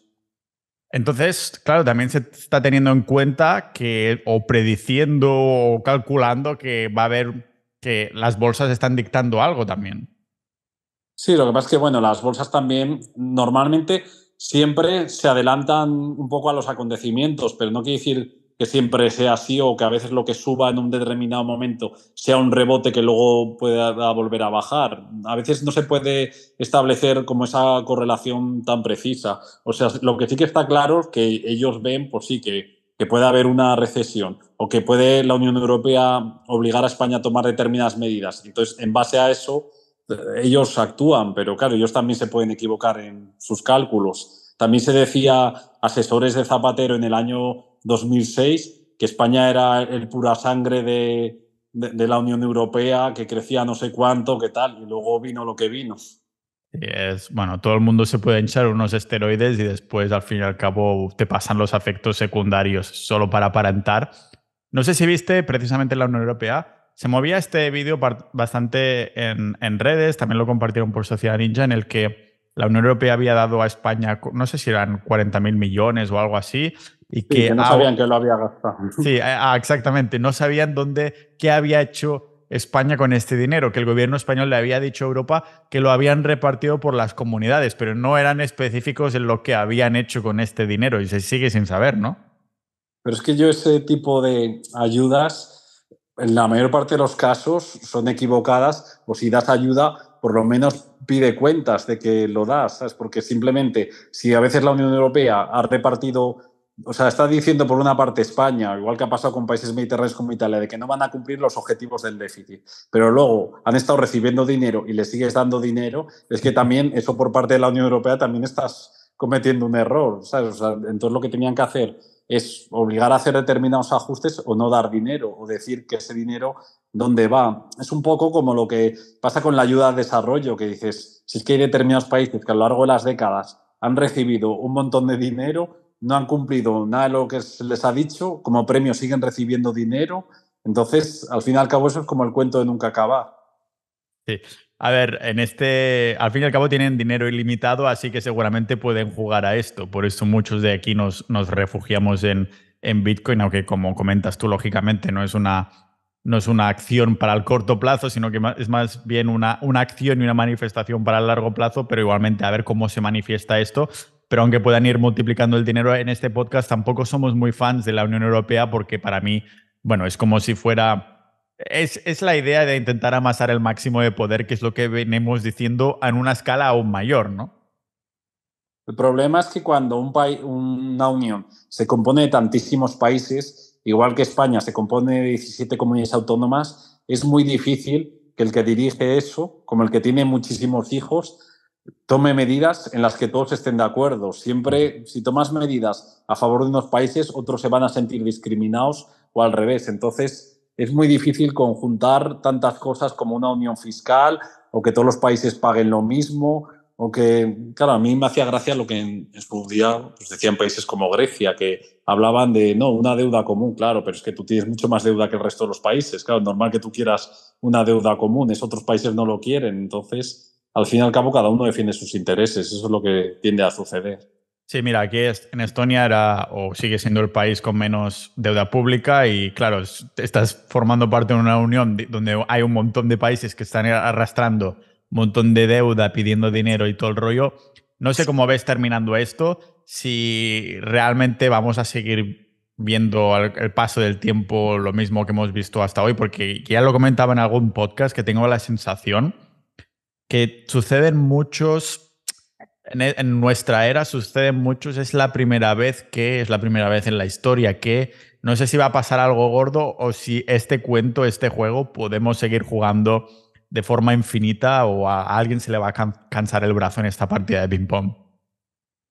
Speaker 1: Entonces, claro, también se está teniendo en cuenta que o prediciendo o calculando que va a haber que las bolsas están dictando algo también.
Speaker 2: Sí, lo que pasa es que bueno, las bolsas
Speaker 1: también normalmente
Speaker 2: siempre se adelantan un poco a los acontecimientos, pero no quiere decir que siempre sea así o que a veces lo que suba en un determinado momento sea un rebote que luego pueda volver a bajar. A veces no se puede establecer como esa correlación tan precisa. O sea, lo que sí que está claro es que ellos ven, por pues sí, que, que puede haber una recesión o que puede la Unión Europea obligar a España a tomar determinadas medidas. Entonces, en base a eso, ellos actúan, pero claro, ellos también se pueden equivocar en sus cálculos. También se decía asesores de Zapatero en el año 2006 que España era el pura sangre de, la Unión Europea, que crecía no sé cuánto, qué tal, y luego vino lo que vino.
Speaker 1: Es, bueno, todo el mundo se puede hinchar unos esteroides y después al fin y al cabo te pasan los efectos secundarios solo para aparentar. No sé si viste precisamente la Unión Europea se movía este vídeo bastante en, redes, también lo compartieron por Sociedad Ninja, en el que la Unión Europea había dado a España, no sé si eran 40.000 millones o algo así, y que, no sabían
Speaker 2: que lo había gastado. Sí,
Speaker 1: exactamente, no sabían dónde, qué había hecho España con este dinero, que el gobierno español le había dicho a Europa que lo habían repartido por las comunidades, pero no eran específicos en lo que habían hecho con este dinero y se sigue sin saber, ¿no?
Speaker 2: Pero es que yo ese tipo de ayudas la mayor parte de los casos son equivocadas o si das ayuda, por lo menos pide cuentas de que lo das, ¿sabes? Porque simplemente, si a veces la Unión Europea ha repartido, o sea, está diciendo por una parte España, igual que ha pasado con países mediterráneos como Italia, de que no van a cumplir los objetivos del déficit, pero luego han estado recibiendo dinero y le sigues dando dinero, es que también eso por parte de la Unión Europea también estás cometiendo un error, ¿sabes? entonces lo que tenían que hacer es obligar a hacer determinados ajustes o no dar dinero o decir que ese dinero dónde va. Es un poco como lo que pasa con la ayuda al desarrollo, que dices, si es que hay determinados países que a lo largo de las décadas han recibido un montón de dinero, no han cumplido nada de lo que se les ha dicho, como premio siguen recibiendo dinero, entonces al fin y al cabo eso es como el cuento de nunca acabar.
Speaker 1: Sí. A ver, en este, al fin y al cabo tienen dinero ilimitado, así que seguramente pueden jugar a esto. Por eso muchos de aquí nos, nos refugiamos en, en Bitcoin, aunque como comentas tú, lógicamente no es una, no es una acción para el corto plazo, sino que es más bien una, una acción y una manifestación para el largo plazo, pero igualmente a ver cómo se manifiesta esto. Pero aunque puedan ir multiplicando el dinero en este podcast, tampoco somos muy fans de la Unión Europea porque para mí, bueno, es como si fuera es, la idea de intentar amasar el máximo de poder, que es lo que venimos diciendo en una escala aún mayor, ¿no? El problema es
Speaker 2: que cuando un una unión se compone de tantísimos países, igual que España se compone de 17 comunidades autónomas, es muy difícil que el que dirige eso, como el que tiene muchísimos hijos, tome medidas en las que todos estén de acuerdo. Siempre, si tomas medidas a favor de unos países, otros se van a sentir discriminados o al revés. Entonces, es muy difícil conjuntar tantas cosas como una unión fiscal o que todos los países paguen lo mismo. O que, claro, a mí me hacía gracia lo que en, su día pues decían países como Grecia, que hablaban de, no, una deuda común, claro, pero es que tú tienes mucho más deuda que el resto de los países. Claro, normal que tú quieras una deuda común, es otros países no lo quieren. Entonces, al fin y al cabo, cada uno defiende sus intereses. Eso es lo que tiende a suceder.
Speaker 1: Sí, mira, aquí en Estonia era o sigue siendo el país con menos deuda pública y claro, estás formando parte de una unión donde hay un montón de países que están arrastrando un montón de deuda, pidiendo dinero y todo el rollo. No sé cómo ves terminando esto, si realmente vamos a seguir viendo el paso del tiempo lo mismo que hemos visto hasta hoy, porque ya lo comentaba en algún podcast que tengo la sensación que suceden muchos e, en, nuestra era sucede muchos, es la primera vez que, es la primera vez en la historia que no sé si va a pasar algo gordo o si este cuento, este juego, podemos seguir jugando de forma infinita o a alguien se le va a cansar el brazo en esta partida de ping-pong.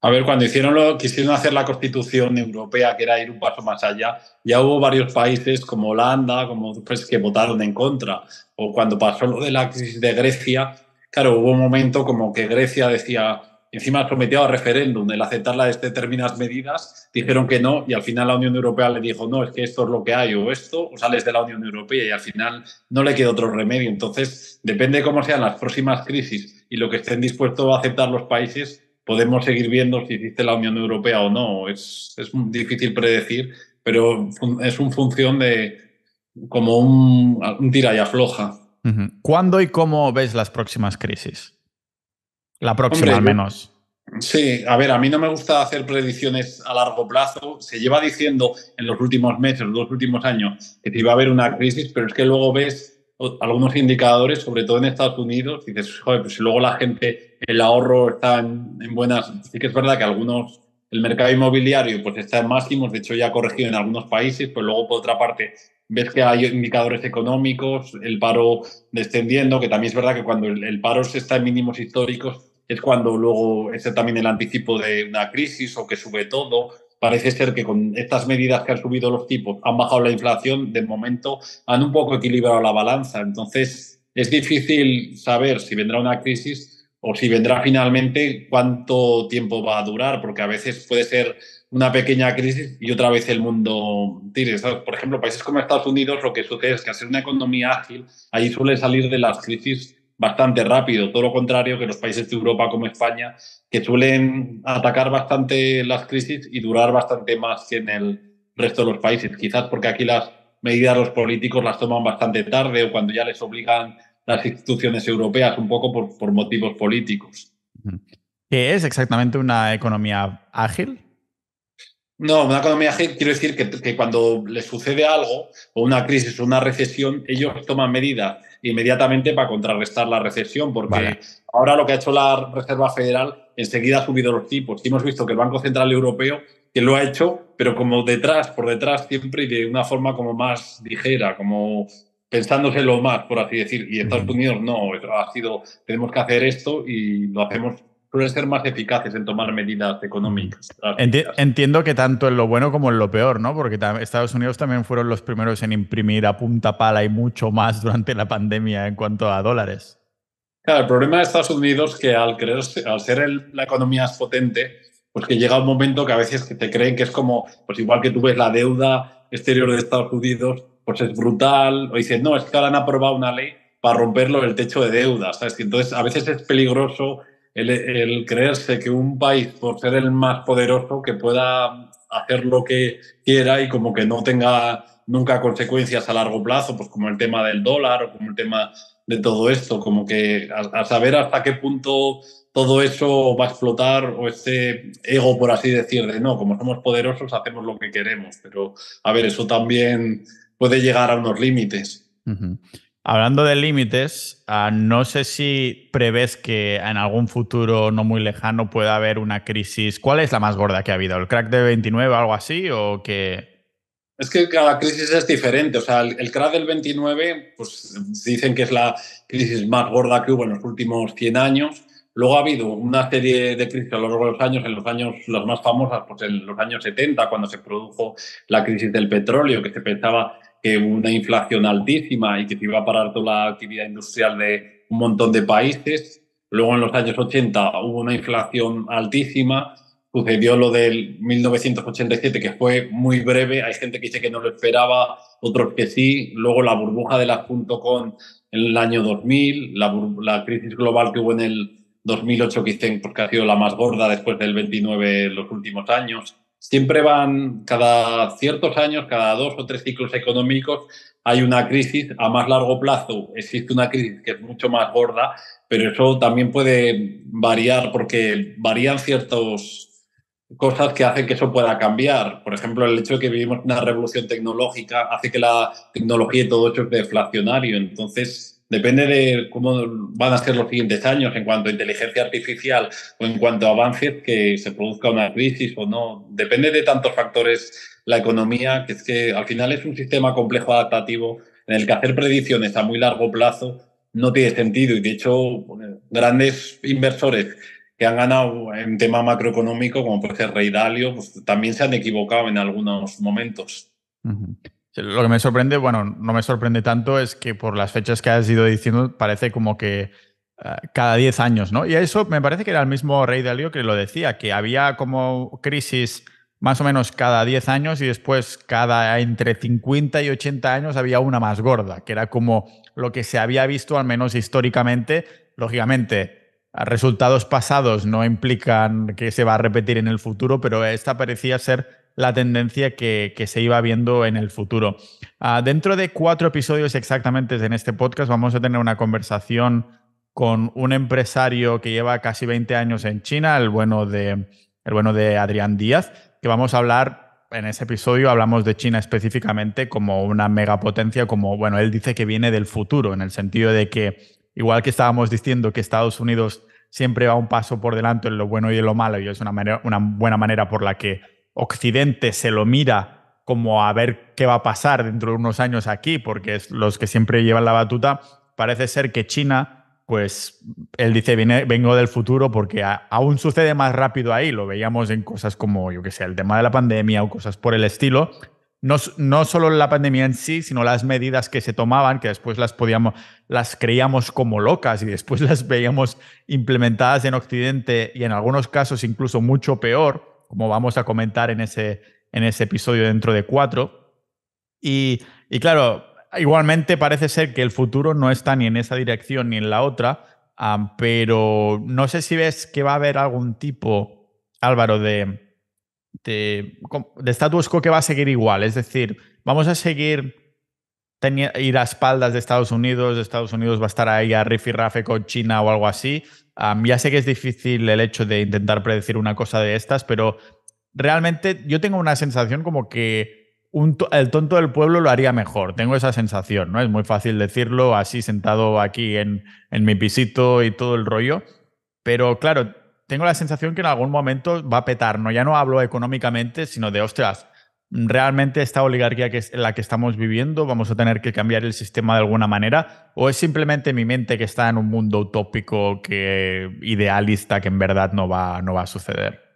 Speaker 2: A ver, cuando hicieron lo, quisieron hacer la constitución europea, que era ir un paso más allá, ya hubo varios países como Holanda, como pues, que votaron en contra. O cuando pasó lo de la crisis de Grecia, claro, hubo un momento como que Grecia decía, encima sometido a referéndum el aceptar las determinadas medidas, dijeron que no y al final la Unión Europea le dijo, no, es que esto es lo que hay o esto, o sales de la Unión Europea y al final no le queda otro remedio. Entonces, depende de cómo sean las próximas crisis y lo que estén dispuestos a aceptar los países, podemos seguir viendo si existe la Unión Europea o no. Es, difícil predecir, pero es un función de como un, un tira y afloja. ¿Cuándo y cómo ves
Speaker 1: las próximas crisis? La próxima, al menos.
Speaker 2: Sí, a ver, a mí no me gusta hacer predicciones a largo plazo. Se lleva diciendo en los últimos meses, los últimos años, que iba a haber una crisis, pero es que luego ves algunos indicadores, sobre todo en Estados Unidos, y dices, joder, pues luego la gente, el ahorro está en, buenas. Sí que es verdad que algunos, el mercado inmobiliario, pues está en máximos, de hecho ya ha corregido en algunos países, pero pues luego por otra parte ves que hay indicadores económicos, el paro descendiendo, que también es verdad que cuando el, el paro se está en mínimos históricos, es cuando luego es también el anticipo de una crisis o que sube todo. Parece ser que con estas medidas que han subido los tipos, han bajado la inflación, de momento han un poco equilibrado la balanza. Entonces, es difícil saber si vendrá una crisis o si vendrá finalmente cuánto tiempo va a durar, porque a veces puede ser una pequeña crisis y otra vez el mundo tire. Por ejemplo, países como Estados Unidos lo que sucede es que hacer ser una economía ágil, ahí suele salir de las crisis bastante rápido, todo lo contrario que los países de Europa como España, que suelen atacar bastante las crisis y durar bastante más que en el resto de los países, quizás porque aquí las medidas los políticos las toman bastante tarde o cuando ya les obligan las instituciones europeas un poco por, motivos políticos.
Speaker 1: ¿Qué es exactamente una economía ágil?
Speaker 2: No, una economía ágil quiero decir que, que cuando les sucede algo o una crisis o una recesión, ellos toman medidas inmediatamente para contrarrestar la recesión, porque ahora lo que ha hecho la Reserva Federal enseguida ha subido los tipos. Y hemos visto que el Banco Central Europeo que lo ha hecho, pero como detrás, por detrás siempre y de una forma como más ligera, como pensándose lo más, por así decir. Y Estados Unidos no, ha sido, tenemos que hacer esto y lo hacemos suelen ser más eficaces en tomar medidas económicas.
Speaker 1: entiendo que tanto en lo bueno como en lo peor, ¿no? Porque Estados Unidos también fueron los primeros en imprimir a punta pala y mucho más durante la pandemia en cuanto a dólares.
Speaker 2: Claro, el problema de Estados Unidos es que al, al ser la economía es potente, pues que llega un momento que a veces te creen que es como, pues igual que tú ves la deuda exterior de Estados Unidos, pues es brutal, o dices, no, es que ahora han aprobado una ley para romperlo el techo de deuda, ¿sabes? entonces a veces es peligroso el, creerse que un país, por ser el más poderoso, que pueda hacer lo que quiera y como que no tenga nunca consecuencias a largo plazo, pues como el tema del dólar o como el tema de todo esto, como que a, saber hasta qué punto todo eso va a explotar o ese ego, por así decir, de no, como somos poderosos hacemos lo que queremos, pero a ver, eso también puede llegar a unos límites.
Speaker 1: Hablando de límites, ah, no sé si prevés que en algún futuro no muy lejano pueda haber una crisis. ¿Cuál es la más gorda que ha habido? ¿El crack del 29 o algo así? ¿O que...
Speaker 2: Es que cada crisis es diferente. O sea, el, crack del 29, pues dicen que es la crisis más gorda que hubo en los últimos 100 años. Luego ha habido una serie de crisis a lo largo de los años, en los años las más famosas, pues en los años 70, cuando se produjo la crisis del petróleo, que se pensaba que una inflación altísima y que se iba a parar toda la actividad industrial de un montón de países. Luego en los años 80 hubo una inflación altísima, sucedió lo del 1987 que fue muy breve, hay gente que dice que no lo esperaba, otros que sí, luego la burbuja de las .com en el año 2000, la, crisis global que hubo en el 2008 que dicen porque pues, ha sido la más gorda después del 29 en los últimos años siempre van, cada ciertos años, cada dos o tres ciclos económicos, hay una crisis a más largo plazo. Existe una crisis que es mucho más gorda, pero eso también puede variar porque varían ciertas cosas que hacen que eso pueda cambiar. Por ejemplo, el hecho de que vivimos una revolución tecnológica hace que la tecnología y todo eso es deflacionario. Entonces, Depende de cómo van a ser los siguientes años en cuanto a inteligencia artificial o en cuanto a avances que se produzca una crisis o no. Depende de tantos factores la economía, que es que al final es un sistema complejo adaptativo en el que hacer predicciones a muy largo plazo no tiene sentido y de hecho grandes inversores que han ganado en tema macroeconómico, como puede ser Rey Dalio, pues también se han equivocado en algunos momentos.
Speaker 1: Lo que me sorprende, bueno, no me sorprende tanto, es que por las fechas que has ido diciendo, parece como que eh, cada 10 años, ¿no? Y eso me parece que era el mismo Rey Dalio que lo decía, que había como crisis más o menos cada 10 años y después cada entre 50 y 80 años había una más gorda, que era como lo que se había visto al menos históricamente. Lógicamente, resultados pasados no implican que se va a repetir en el futuro, pero esta parecía ser la tendencia que, se iba viendo en el futuro. Ah, dentro de cuatro episodios exactamente en este podcast vamos a tener una conversación con un empresario que lleva casi 20 años en China, el bueno de, el bueno de Adrián Díaz, que vamos a hablar en ese episodio hablamos de China específicamente como una megapotencia, como, bueno, él dice que viene del futuro, en el sentido de que, igual que estábamos diciendo que Estados Unidos siempre va un paso por delante en lo bueno y en lo malo, y es una, manera, una buena manera por la que Occidente se lo mira como a ver qué va a pasar dentro de unos años aquí, porque es los que siempre llevan la batuta, parece ser que China, pues él dice, vengo del futuro porque aún sucede más rápido ahí, lo veíamos en cosas como, yo qué sé, el tema de la pandemia o cosas por el estilo, no, no, solo la pandemia en sí, sino las medidas que se tomaban, que después las podíamos, las creíamos como locas y después las veíamos implementadas en Occidente y en algunos casos incluso mucho peor, como vamos a comentar en ese, en ese episodio dentro de cuatro. Y, claro, igualmente parece ser que el futuro no está ni en esa dirección ni en la otra, pero no sé si ves que va a haber algún tipo, Álvaro, de, de, de status quo que va a seguir igual. Es decir, vamos a seguir tenía, ir a espaldas de Estados Unidos, Estados Unidos va a estar ahí a riff y con China o algo así. ya sé que es difícil el hecho de intentar predecir una cosa de estas, pero realmente yo tengo una sensación como que el tonto del pueblo lo haría mejor. Tengo esa sensación, ¿no? Es muy fácil decirlo así sentado aquí en, en mi pisito y todo el rollo. Pero claro, tengo la sensación que en algún momento va a petar, ¿no? Ya no hablo económicamente, sino de, ostras, ¿Realmente esta oligarquía que es la que estamos viviendo vamos a tener que cambiar el sistema de alguna manera? ¿O es simplemente mi mente que está en un mundo utópico, que idealista, que en verdad no va, no va a suceder?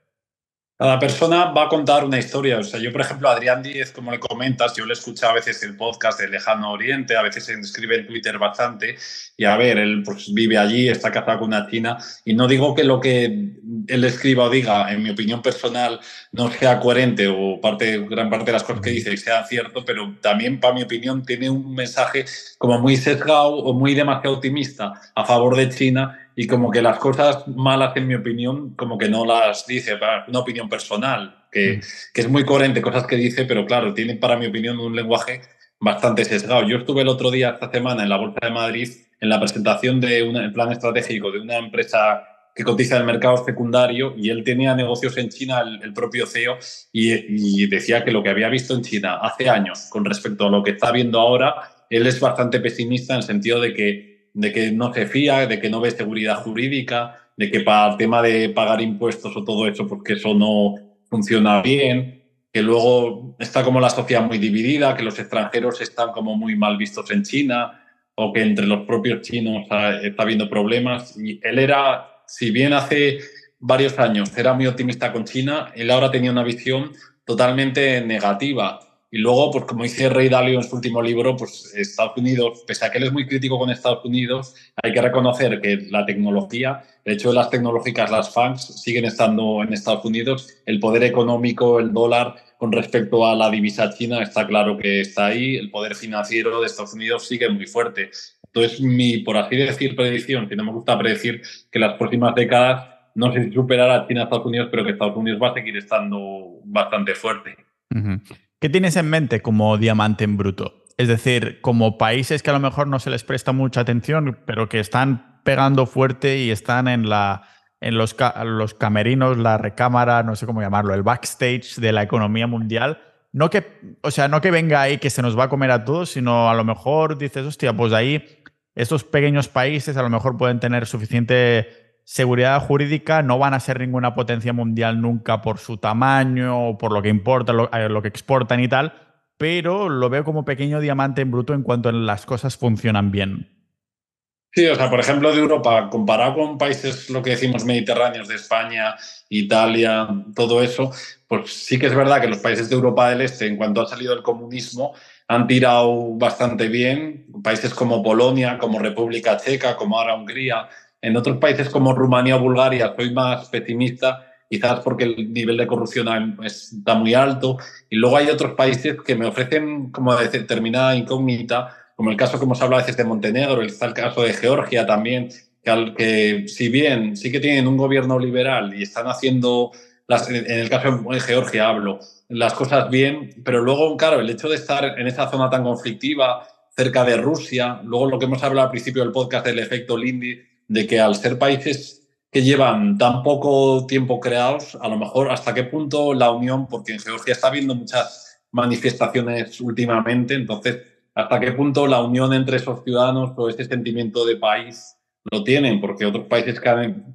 Speaker 2: Cada persona va a contar una historia. O sea, yo, por ejemplo, Adrián Díez, como le comentas, yo le escucho a veces el podcast de Lejano Oriente, a veces se escribe en Twitter bastante. Y a ver, él pues, vive allí, está casado con una china. Y no digo que lo que él escriba o diga, en mi opinión personal, no sea coherente o parte, gran parte de las cosas que dice sea cierto, pero también, para mi opinión, tiene un mensaje como muy sesgado o muy demasiado optimista a favor de China y como que las cosas malas, en mi opinión, como que no las dice, una opinión personal, mm. que, es muy coherente, cosas que dice, pero claro, tiene para mi opinión un lenguaje bastante sesgado. Yo estuve el otro día, esta semana, en la Bolsa de Madrid, en la presentación de un plan estratégico de una empresa que cotiza en el mercado secundario y él tenía negocios en China, el, propio CEO, y, y, decía que lo que había visto en China hace años con respecto a lo que está viendo ahora, él es bastante pesimista en el sentido de que de que no se fía, de que no ve seguridad jurídica, de que para el tema de pagar impuestos o todo eso, porque pues eso no funciona bien, que luego está como la sociedad muy dividida, que los extranjeros están como muy mal vistos en China, o que entre los propios chinos está habiendo problemas. Y él era, si bien hace varios años era muy optimista con China, él ahora tenía una visión totalmente negativa y luego, pues como dice rey Dalio en su último libro, pues Estados Unidos, pese a que él es muy crítico con Estados Unidos, hay que reconocer que la tecnología, de hecho las tecnológicas, las FANGs, siguen estando en Estados Unidos. El poder económico, el dólar, con respecto a la divisa china, está claro que está ahí. El poder financiero de Estados Unidos sigue muy fuerte. Entonces, mi, por así decir, predicción, que no me gusta predecir que las próximas décadas, no se superará China a Estados Unidos, pero que Estados Unidos va a seguir estando bastante fuerte.
Speaker 1: ¿Qué tienes en mente como diamante en bruto? Es decir, como países que a lo mejor no se les presta mucha atención, pero que están pegando fuerte y están en, la, en los, los camerinos, la recámara, no sé cómo llamarlo, el backstage de la economía mundial. No que, o sea, no que venga ahí que se nos va a comer a todos, sino a lo mejor dices, hostia, pues ahí estos pequeños países a lo mejor pueden tener suficiente seguridad jurídica no van a ser ninguna potencia mundial nunca por su tamaño o por lo que importa, lo, eh, lo, que exportan y tal, pero lo veo como pequeño diamante en bruto en cuanto las cosas funcionan bien.
Speaker 2: Sí, o sea, por ejemplo, de Europa, comparado con países, lo que decimos, mediterráneos, de España, Italia, todo eso, pues sí que es verdad que los países de Europa del Este, en cuanto ha salido el comunismo, han tirado bastante bien. Países como Polonia, como República Checa, como ahora Hungría, en otros países como Rumanía o Bulgaria soy más pesimista, quizás porque el nivel de corrupción está muy alto. Y luego hay otros países que me ofrecen como determinada incógnita, como el caso que hemos hablado a veces de Montenegro, está el caso de Georgia también, que, que si bien sí que tienen un gobierno liberal y están haciendo las, en el caso de Georgia hablo, las cosas bien, pero luego, claro, el hecho de estar en esa zona tan conflictiva, cerca de Rusia, luego lo que hemos hablado al principio del podcast del efecto Lindy, de que al ser países que llevan tan poco tiempo creados, a lo mejor hasta qué punto la unión, porque en Georgia está habiendo muchas manifestaciones últimamente, entonces, hasta qué punto la unión entre esos ciudadanos o ese sentimiento de país lo tienen, porque otros países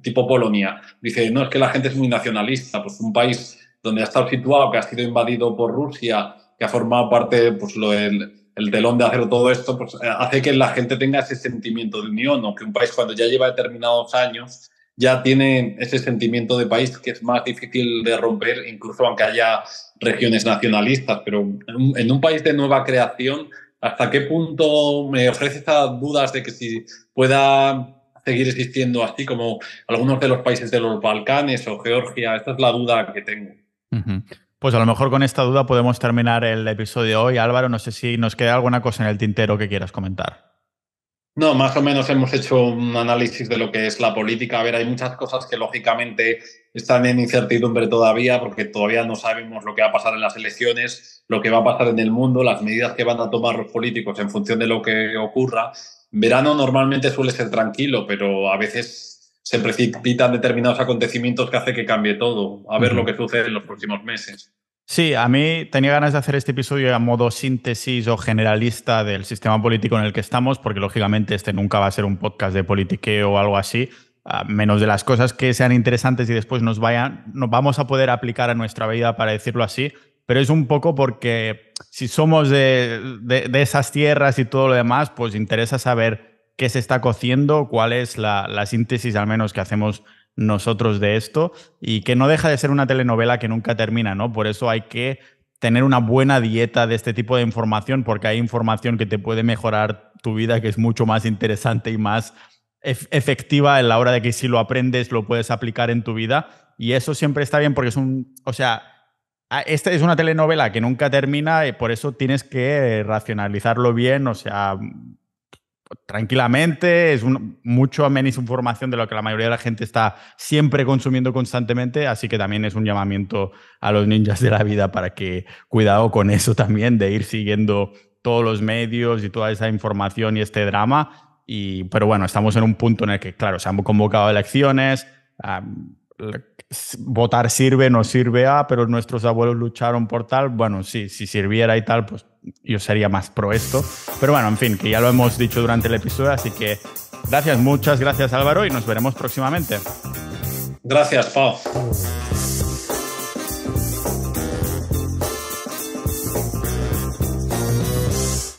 Speaker 2: tipo Polonia, dicen no, es que la gente es muy nacionalista, pues un país donde ha estado situado, que ha sido invadido por Rusia, que ha formado parte, pues lo del el telón de hacer todo esto, pues eh, hace que la gente tenga ese sentimiento de unión, aunque que un país cuando ya lleva determinados años ya tiene ese sentimiento de país que es más difícil de romper, incluso aunque haya regiones nacionalistas. Pero en un país de nueva creación, ¿hasta qué punto me ofrece esas dudas de que si pueda seguir existiendo así como algunos de los países de los Balcanes o Georgia? Esta es la duda que tengo.
Speaker 1: Pues a lo mejor con esta duda podemos terminar el episodio de hoy. Álvaro, no sé si nos queda alguna cosa en el tintero que quieras comentar.
Speaker 2: No, más o menos hemos hecho un análisis de lo que es la política. A ver, hay muchas cosas que lógicamente están en incertidumbre todavía porque todavía no sabemos lo que va a pasar en las elecciones, lo que va a pasar en el mundo, las medidas que van a tomar los políticos en función de lo que ocurra. Verano normalmente suele ser tranquilo, pero a veces se precipitan determinados acontecimientos que hace que cambie todo. A ver lo que sucede en los próximos meses.
Speaker 1: Sí, a mí tenía ganas de hacer este episodio a modo síntesis o generalista del sistema político en el que estamos, porque lógicamente este nunca va a ser un podcast de politiqueo o algo así, menos de las cosas que sean interesantes y después nos vayan, nos vamos a poder aplicar a nuestra vida para decirlo así, pero es un poco porque si somos de esas tierras y todo lo demás, pues interesa saber qué se está cociendo, cuál es la, la síntesis al menos que hacemos nosotros de esto y que no deja de ser una telenovela que nunca termina, ¿no? Por eso hay que tener una buena dieta de este tipo de información porque hay información que te puede mejorar tu vida, que es mucho más interesante y más efectiva en la hora de que si lo aprendes lo puedes aplicar en tu vida y eso siempre está bien porque es un, o sea, esta es una telenovela que nunca termina y por eso tienes que racionalizarlo bien, o sea, tranquilamente, es un, mucho menos información de lo que la mayoría de la gente está siempre consumiendo constantemente, así que también es un llamamiento a los ninjas de la vida para que cuidado con eso también, de ir siguiendo todos los medios y toda esa información y este drama. Y, pero bueno, estamos en un punto en el que, claro, se han convocado elecciones, votar sirve, no sirve, a, ah, pero nuestros abuelos lucharon por tal, bueno, sí, si sirviera y tal, pues yo sería más pro esto. Pero bueno, en fin, que ya lo hemos dicho durante el episodio, así que gracias, muchas gracias Álvaro y nos veremos próximamente.
Speaker 2: Gracias, Pau.